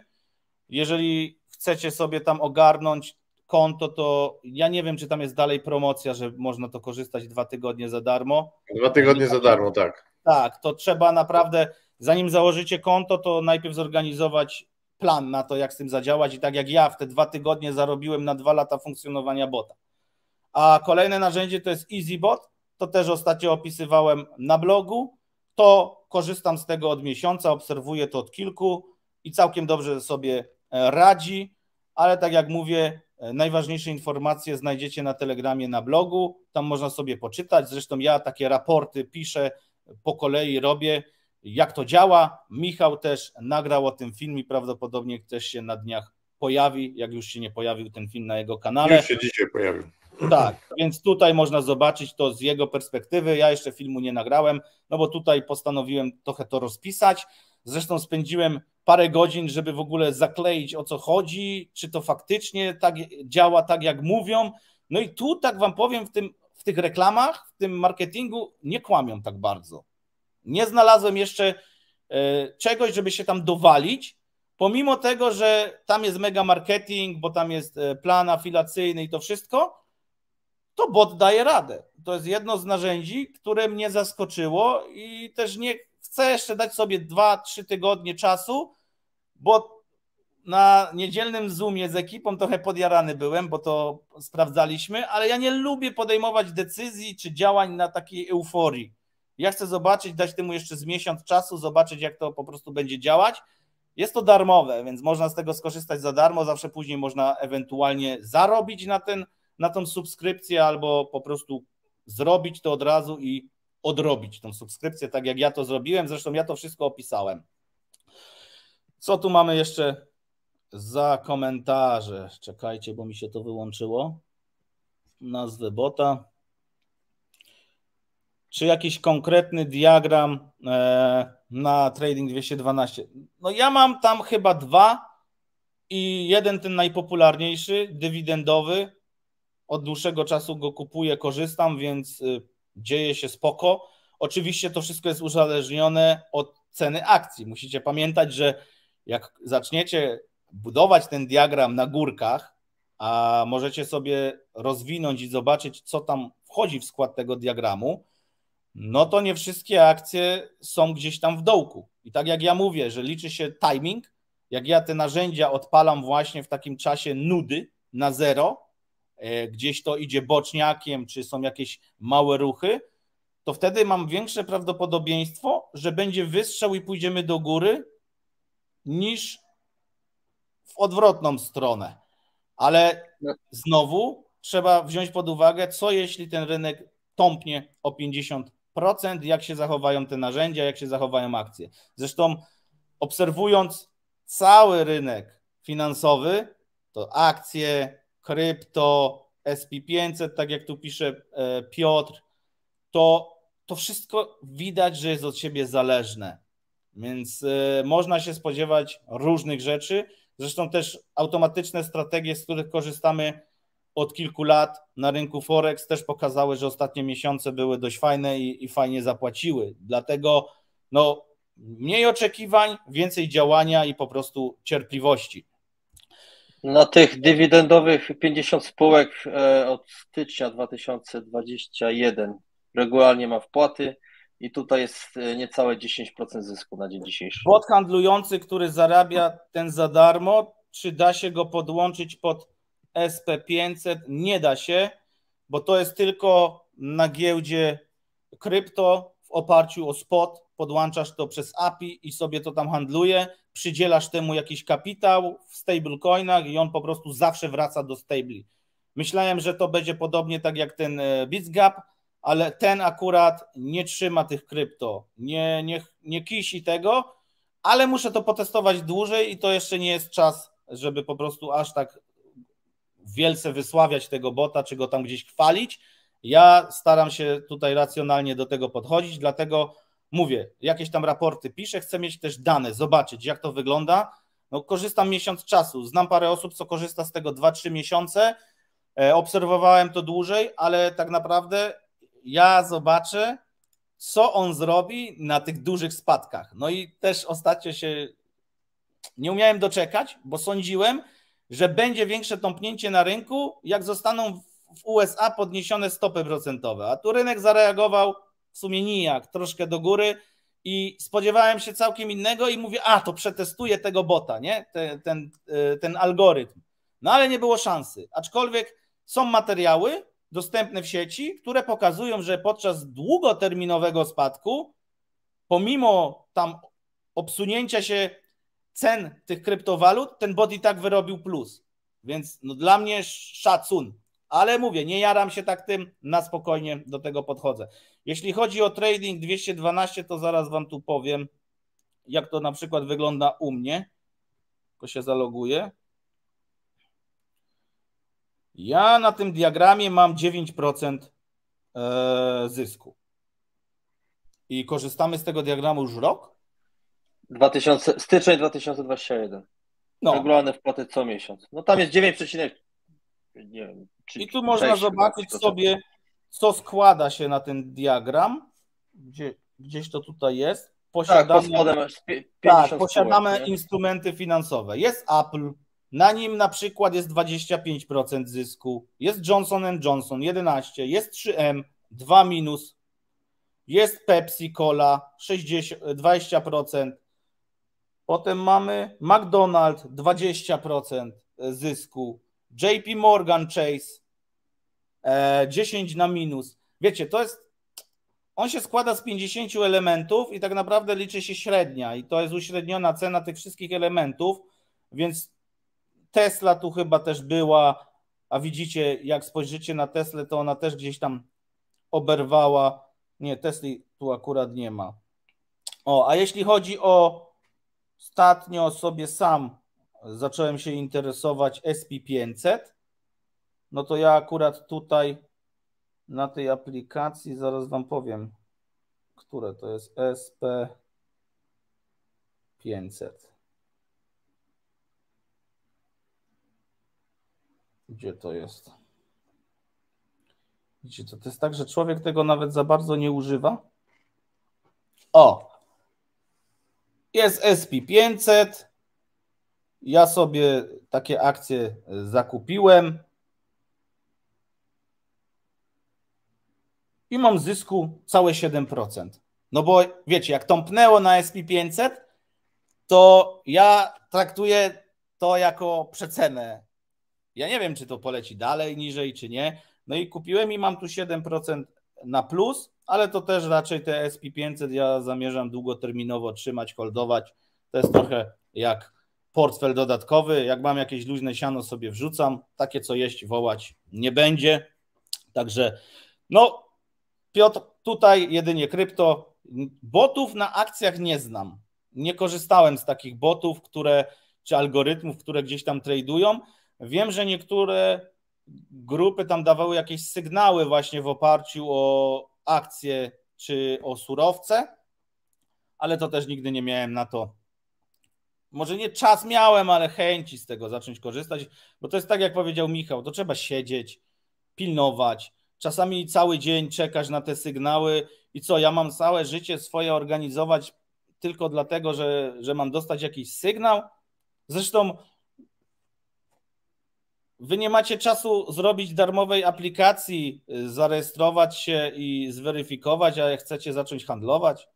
Jeżeli chcecie sobie tam ogarnąć konto, to ja nie wiem, czy tam jest dalej promocja, że można to korzystać dwa tygodnie za darmo. Dwa tygodnie za darmo, tak. Tak, to trzeba naprawdę, zanim założycie konto, to najpierw zorganizować plan na to, jak z tym zadziałać i tak jak ja w te dwa tygodnie zarobiłem na dwa lata funkcjonowania bota. A kolejne narzędzie to jest EasyBot, to też ostatnio opisywałem na blogu, to korzystam z tego od miesiąca, obserwuję to od kilku i całkiem dobrze sobie e, radzi, ale tak jak mówię, e, najważniejsze informacje znajdziecie na Telegramie, na blogu, tam można sobie poczytać, zresztą ja takie raporty piszę, po kolei robię, jak to działa. Michał też nagrał o tym film i prawdopodobnie też się na dniach pojawi, jak już się nie pojawił ten film na jego kanale. Już się dzisiaj pojawił. Tak, więc tutaj można zobaczyć to z jego perspektywy. Ja jeszcze filmu nie nagrałem, no bo tutaj postanowiłem trochę to rozpisać. Zresztą spędziłem parę godzin, żeby w ogóle zakleić o co chodzi, czy to faktycznie tak działa, tak jak mówią. No i tu, tak Wam powiem, w, tym, w tych reklamach, w tym marketingu nie kłamią tak bardzo. Nie znalazłem jeszcze e, czegoś, żeby się tam dowalić, pomimo tego, że tam jest mega marketing, bo tam jest e, plan afilacyjny i to wszystko, to bot daje radę. To jest jedno z narzędzi, które mnie zaskoczyło i też nie chcę jeszcze dać sobie 2-3 tygodnie czasu, bo na niedzielnym Zoomie z ekipą trochę podjarany byłem, bo to sprawdzaliśmy, ale ja nie lubię podejmować decyzji czy działań na takiej euforii. Ja chcę zobaczyć, dać temu jeszcze z miesiąc czasu, zobaczyć jak to po prostu będzie działać. Jest to darmowe, więc można z tego skorzystać za darmo. Zawsze później można ewentualnie zarobić na, ten, na tą subskrypcję albo po prostu zrobić to od razu i odrobić tą subskrypcję, tak jak ja to zrobiłem. Zresztą ja to wszystko opisałem. Co tu mamy jeszcze za komentarze? Czekajcie, bo mi się to wyłączyło. Nazwę bota czy jakiś konkretny diagram e, na Trading 212? No ja mam tam chyba dwa i jeden ten najpopularniejszy, dywidendowy. Od dłuższego czasu go kupuję, korzystam, więc y, dzieje się spoko. Oczywiście to wszystko jest uzależnione od ceny akcji. Musicie pamiętać, że jak zaczniecie budować ten diagram na górkach, a możecie sobie rozwinąć i zobaczyć, co tam wchodzi w skład tego diagramu, no to nie wszystkie akcje są gdzieś tam w dołku. I tak jak ja mówię, że liczy się timing, jak ja te narzędzia odpalam właśnie w takim czasie nudy na zero, e, gdzieś to idzie boczniakiem, czy są jakieś małe ruchy, to wtedy mam większe prawdopodobieństwo, że będzie wystrzał i pójdziemy do góry, niż w odwrotną stronę. Ale no. znowu trzeba wziąć pod uwagę, co jeśli ten rynek tąpnie o 50 procent, jak się zachowają te narzędzia, jak się zachowają akcje. Zresztą obserwując cały rynek finansowy, to akcje, krypto, SP500, tak jak tu pisze e, Piotr, to, to wszystko widać, że jest od siebie zależne. Więc e, można się spodziewać różnych rzeczy. Zresztą też automatyczne strategie, z których korzystamy od kilku lat na rynku Forex też pokazały, że ostatnie miesiące były dość fajne i, i fajnie zapłaciły. Dlatego no, mniej oczekiwań, więcej działania i po prostu cierpliwości. Na tych dywidendowych 50 spółek e, od stycznia 2021 regularnie ma wpłaty i tutaj jest e, niecałe 10% zysku na dzień dzisiejszy. Podhandlujący, który zarabia ten za darmo, czy da się go podłączyć pod SP500 nie da się, bo to jest tylko na giełdzie krypto w oparciu o spot, podłączasz to przez API i sobie to tam handluje, przydzielasz temu jakiś kapitał w stablecoinach i on po prostu zawsze wraca do stabli. Myślałem, że to będzie podobnie tak jak ten e, Bitgap, ale ten akurat nie trzyma tych krypto, nie, nie, nie kisi tego, ale muszę to potestować dłużej i to jeszcze nie jest czas, żeby po prostu aż tak wielce wysławiać tego bota, czy go tam gdzieś chwalić. Ja staram się tutaj racjonalnie do tego podchodzić, dlatego mówię, jakieś tam raporty piszę, chcę mieć też dane, zobaczyć jak to wygląda. No, korzystam miesiąc czasu, znam parę osób, co korzysta z tego 2-3 miesiące, e, obserwowałem to dłużej, ale tak naprawdę ja zobaczę, co on zrobi na tych dużych spadkach. No i też ostatnio się nie umiałem doczekać, bo sądziłem, że będzie większe tąpnięcie na rynku, jak zostaną w USA podniesione stopy procentowe. A tu rynek zareagował w sumie nijak, troszkę do góry i spodziewałem się całkiem innego i mówię, a to przetestuję tego bota, nie? Ten, ten, ten algorytm. No ale nie było szansy. Aczkolwiek są materiały dostępne w sieci, które pokazują, że podczas długoterminowego spadku, pomimo tam obsunięcia się cen tych kryptowalut, ten bot i tak wyrobił plus. Więc no dla mnie szacun. Ale mówię, nie jaram się tak tym, na spokojnie do tego podchodzę. Jeśli chodzi o trading 212, to zaraz Wam tu powiem, jak to na przykład wygląda u mnie. Tylko się zaloguję. Ja na tym diagramie mam 9% e, zysku. I korzystamy z tego diagramu już rok. 2000, styczeń 2021. No. Regularne wpłaty co miesiąc. No tam jest 9, nie wiem. Czy, I tu można zobaczyć to, sobie, co składa się na ten diagram. Gdzie, gdzieś to tutaj jest. Tak, posiadamy, tak, tak, posiadamy spółek, instrumenty finansowe. Jest Apple, na nim na przykład jest 25% zysku, jest Johnson Johnson 11, jest 3M 2 minus, jest Pepsi Cola 60, 20%, Potem mamy McDonald's 20% e, zysku, JP Morgan Chase 10 e, na minus. Wiecie, to jest. On się składa z 50 elementów i tak naprawdę liczy się średnia, i to jest uśredniona cena tych wszystkich elementów, więc Tesla tu chyba też była, a widzicie, jak spojrzycie na Tesla, to ona też gdzieś tam oberwała. Nie, Tesli tu akurat nie ma. O, a jeśli chodzi o Ostatnio sobie sam zacząłem się interesować SP500. No to ja akurat tutaj na tej aplikacji zaraz Wam powiem, które to jest SP500. Gdzie to jest? Widzicie, to, to jest tak, że człowiek tego nawet za bardzo nie używa. O, jest SP500. Ja sobie takie akcje zakupiłem. I mam zysku całe 7%. No bo wiecie, jak tąpnęło na SP500, to ja traktuję to jako przecenę. Ja nie wiem, czy to poleci dalej, niżej, czy nie. No i kupiłem i mam tu 7% na plus ale to też raczej te SP500 ja zamierzam długoterminowo trzymać, holdować. To jest trochę jak portfel dodatkowy. Jak mam jakieś luźne siano, sobie wrzucam. Takie, co jeść, wołać nie będzie. Także, no, Piotr, tutaj jedynie krypto. Botów na akcjach nie znam. Nie korzystałem z takich botów, które, czy algorytmów, które gdzieś tam tradują. Wiem, że niektóre grupy tam dawały jakieś sygnały właśnie w oparciu o akcje czy o surowce, ale to też nigdy nie miałem na to. Może nie czas miałem, ale chęci z tego zacząć korzystać, bo to jest tak, jak powiedział Michał, to trzeba siedzieć, pilnować. Czasami cały dzień czekać na te sygnały i co, ja mam całe życie swoje organizować tylko dlatego, że, że mam dostać jakiś sygnał. Zresztą Wy nie macie czasu zrobić darmowej aplikacji, y, zarejestrować się i zweryfikować, a chcecie zacząć handlować?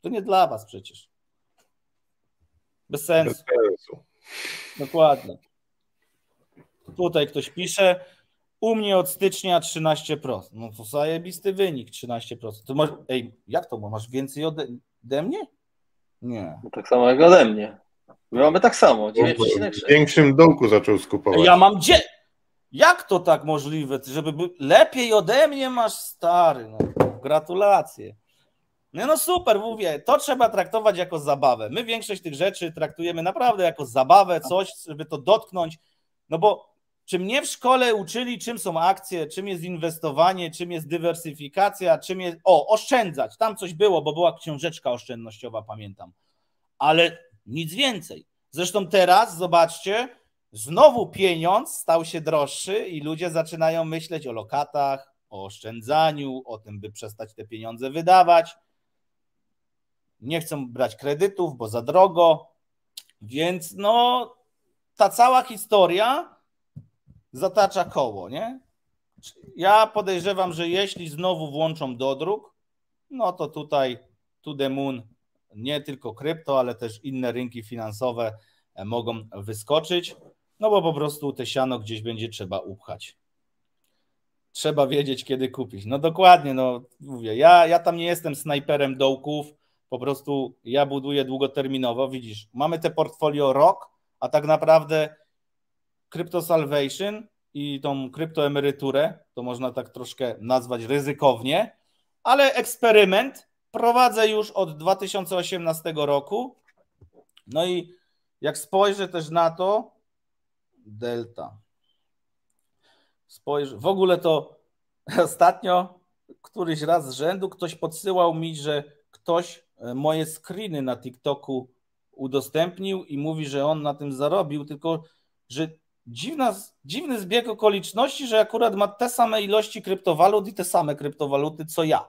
To nie dla Was przecież. Bez sensu. Bez sensu. Dokładnie. Tutaj ktoś pisze, u mnie od stycznia 13%. No to zajebisty wynik, 13%. masz, ej, jak to, bo masz więcej ode, ode mnie? Nie. No tak samo jak ode mnie. My mamy tak samo, W większym dołku zaczął skupować. Ja mam gdzie? Jak to tak możliwe? Żeby by... lepiej ode mnie masz stary. No. Gratulacje. nie no super, mówię, to trzeba traktować jako zabawę. My większość tych rzeczy traktujemy naprawdę jako zabawę, coś, żeby to dotknąć. No bo czy mnie w szkole uczyli, czym są akcje, czym jest inwestowanie, czym jest dywersyfikacja, czym jest. O, oszczędzać. Tam coś było, bo była książeczka oszczędnościowa, pamiętam. Ale nic więcej. Zresztą teraz, zobaczcie, znowu pieniądz stał się droższy i ludzie zaczynają myśleć o lokatach, o oszczędzaniu, o tym, by przestać te pieniądze wydawać. Nie chcą brać kredytów, bo za drogo. Więc no, ta cała historia zatacza koło, nie? Ja podejrzewam, że jeśli znowu włączą dodruk, no to tutaj to the moon nie tylko krypto, ale też inne rynki finansowe e, mogą wyskoczyć, no bo po prostu te siano gdzieś będzie trzeba upchać. Trzeba wiedzieć, kiedy kupić. No dokładnie, no mówię, ja, ja tam nie jestem snajperem dołków, po prostu ja buduję długoterminowo, widzisz, mamy te portfolio rok, a tak naprawdę Crypto Salvation i tą kryptoemeryturę, to można tak troszkę nazwać ryzykownie, ale eksperyment, Prowadzę już od 2018 roku. No i jak spojrzę też na to, delta. Spojrzę, w ogóle to ostatnio, któryś raz z rzędu, ktoś podsyłał mi, że ktoś e, moje screeny na TikToku udostępnił i mówi, że on na tym zarobił, tylko że dziwna, dziwny zbieg okoliczności, że akurat ma te same ilości kryptowalut i te same kryptowaluty co ja.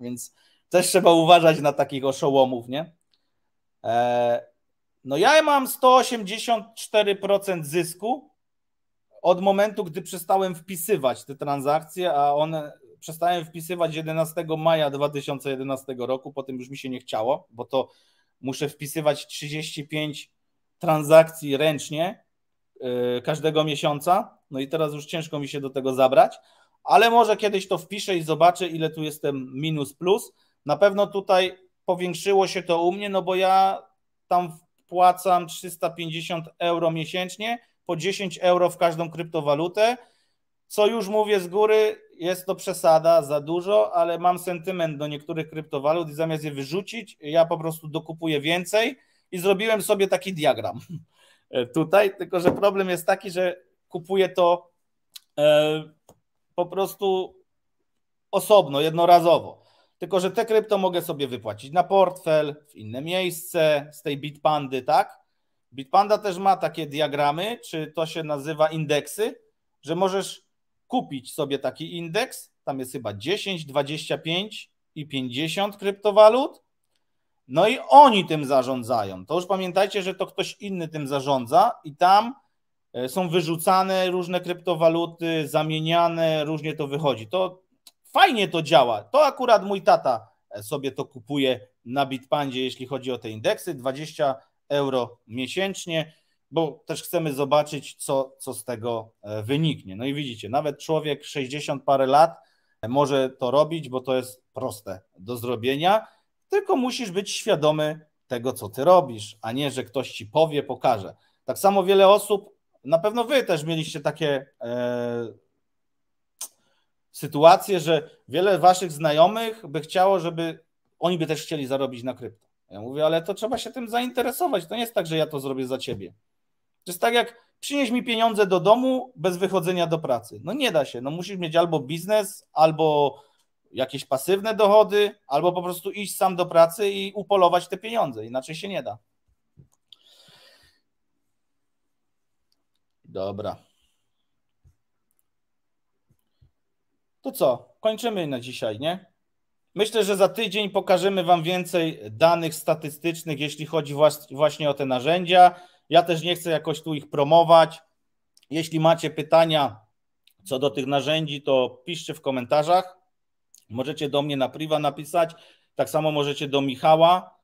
Więc też trzeba uważać na takich oszołomów, nie? E, no ja mam 184% zysku od momentu, gdy przestałem wpisywać te transakcje, a one przestałem wpisywać 11 maja 2011 roku, potem już mi się nie chciało, bo to muszę wpisywać 35 transakcji ręcznie yy, każdego miesiąca. No i teraz już ciężko mi się do tego zabrać, ale może kiedyś to wpiszę i zobaczę, ile tu jestem minus plus. Na pewno tutaj powiększyło się to u mnie, no bo ja tam wpłacam 350 euro miesięcznie, po 10 euro w każdą kryptowalutę. Co już mówię z góry, jest to przesada za dużo, ale mam sentyment do niektórych kryptowalut i zamiast je wyrzucić, ja po prostu dokupuję więcej i zrobiłem sobie taki diagram tutaj. Tylko, że problem jest taki, że kupuję to e, po prostu osobno, jednorazowo. Tylko, że te krypto mogę sobie wypłacić na portfel, w inne miejsce, z tej Bitpandy, tak? Bitpanda też ma takie diagramy, czy to się nazywa indeksy, że możesz kupić sobie taki indeks, tam jest chyba 10, 25 i 50 kryptowalut, no i oni tym zarządzają. To już pamiętajcie, że to ktoś inny tym zarządza i tam e, są wyrzucane różne kryptowaluty, zamieniane, różnie to wychodzi. To fajnie to działa. To akurat mój tata sobie to kupuje na Bitpandzie, jeśli chodzi o te indeksy, 20 euro miesięcznie, bo też chcemy zobaczyć, co, co z tego e, wyniknie. No i widzicie, nawet człowiek 60 parę lat może to robić, bo to jest proste do zrobienia, tylko musisz być świadomy tego, co ty robisz, a nie, że ktoś ci powie, pokaże. Tak samo wiele osób, na pewno wy też mieliście takie e, sytuację, że wiele waszych znajomych by chciało, żeby oni by też chcieli zarobić na krypto. Ja mówię, ale to trzeba się tym zainteresować. To nie jest tak, że ja to zrobię za ciebie. To jest tak jak przynieś mi pieniądze do domu bez wychodzenia do pracy. No nie da się. No musisz mieć albo biznes, albo jakieś pasywne dochody, albo po prostu iść sam do pracy i upolować te pieniądze. Inaczej się nie da. Dobra. to co? Kończymy na dzisiaj, nie? Myślę, że za tydzień pokażemy Wam więcej danych statystycznych, jeśli chodzi właśnie o te narzędzia. Ja też nie chcę jakoś tu ich promować. Jeśli macie pytania co do tych narzędzi, to piszcie w komentarzach. Możecie do mnie na priwa napisać. Tak samo możecie do Michała,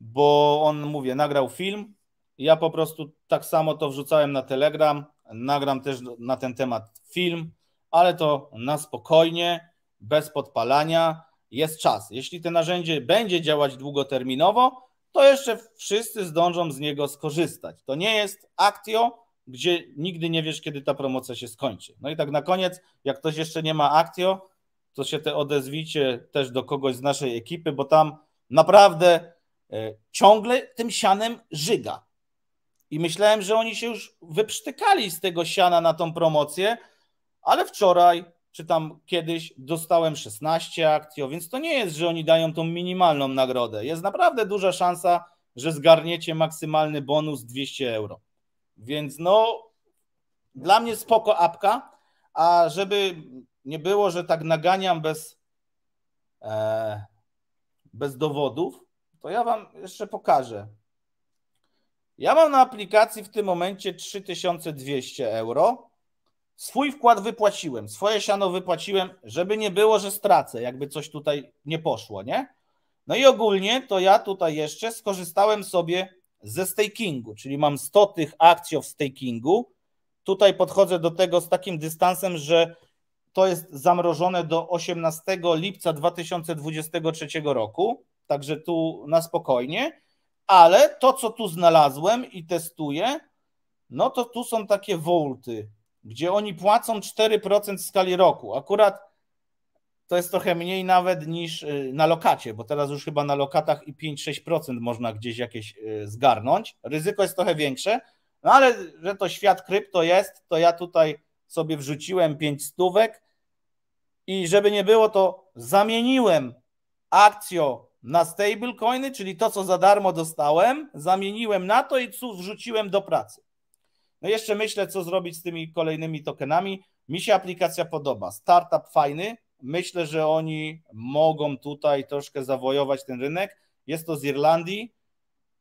bo on, mówię, nagrał film. Ja po prostu tak samo to wrzucałem na Telegram. Nagram też na ten temat film ale to na spokojnie, bez podpalania jest czas. Jeśli to narzędzie będzie działać długoterminowo, to jeszcze wszyscy zdążą z niego skorzystać. To nie jest Actio, gdzie nigdy nie wiesz, kiedy ta promocja się skończy. No i tak na koniec, jak ktoś jeszcze nie ma Actio, to się te odezwijcie też do kogoś z naszej ekipy, bo tam naprawdę e, ciągle tym sianem żyga. I myślałem, że oni się już wyprztykali z tego siana na tą promocję, ale wczoraj czy tam kiedyś dostałem 16 akcji, więc to nie jest, że oni dają tą minimalną nagrodę. Jest naprawdę duża szansa, że zgarniecie maksymalny bonus 200 euro. Więc no, dla mnie spoko apka, a żeby nie było, że tak naganiam bez, e, bez dowodów, to ja Wam jeszcze pokażę. Ja mam na aplikacji w tym momencie 3200 euro swój wkład wypłaciłem, swoje siano wypłaciłem, żeby nie było, że stracę, jakby coś tutaj nie poszło, nie? No i ogólnie to ja tutaj jeszcze skorzystałem sobie ze stakingu, czyli mam 100 tych akcji w stakingu. Tutaj podchodzę do tego z takim dystansem, że to jest zamrożone do 18 lipca 2023 roku, także tu na spokojnie, ale to, co tu znalazłem i testuję, no to tu są takie wolty gdzie oni płacą 4% w skali roku. Akurat to jest trochę mniej nawet niż y, na lokacie, bo teraz już chyba na lokatach i 5-6% można gdzieś jakieś y, zgarnąć. Ryzyko jest trochę większe, no ale że to świat krypto jest, to ja tutaj sobie wrzuciłem 5 stówek i żeby nie było, to zamieniłem akcję na stablecoiny, czyli to, co za darmo dostałem, zamieniłem na to i wrzuciłem do pracy. No jeszcze myślę, co zrobić z tymi kolejnymi tokenami. Mi się aplikacja podoba. Startup fajny. Myślę, że oni mogą tutaj troszkę zawojować ten rynek. Jest to z Irlandii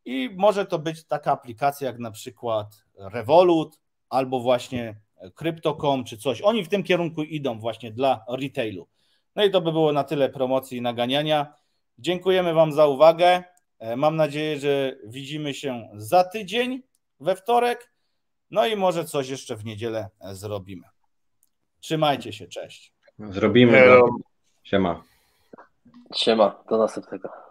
i może to być taka aplikacja jak na przykład Revolut albo właśnie Crypto.com czy coś. Oni w tym kierunku idą właśnie dla retailu. No i to by było na tyle promocji i naganiania. Dziękujemy Wam za uwagę. E, mam nadzieję, że widzimy się za tydzień we wtorek. No i może coś jeszcze w niedzielę e, zrobimy. Trzymajcie się, cześć. Zrobimy. Siema. Siema, do następnego.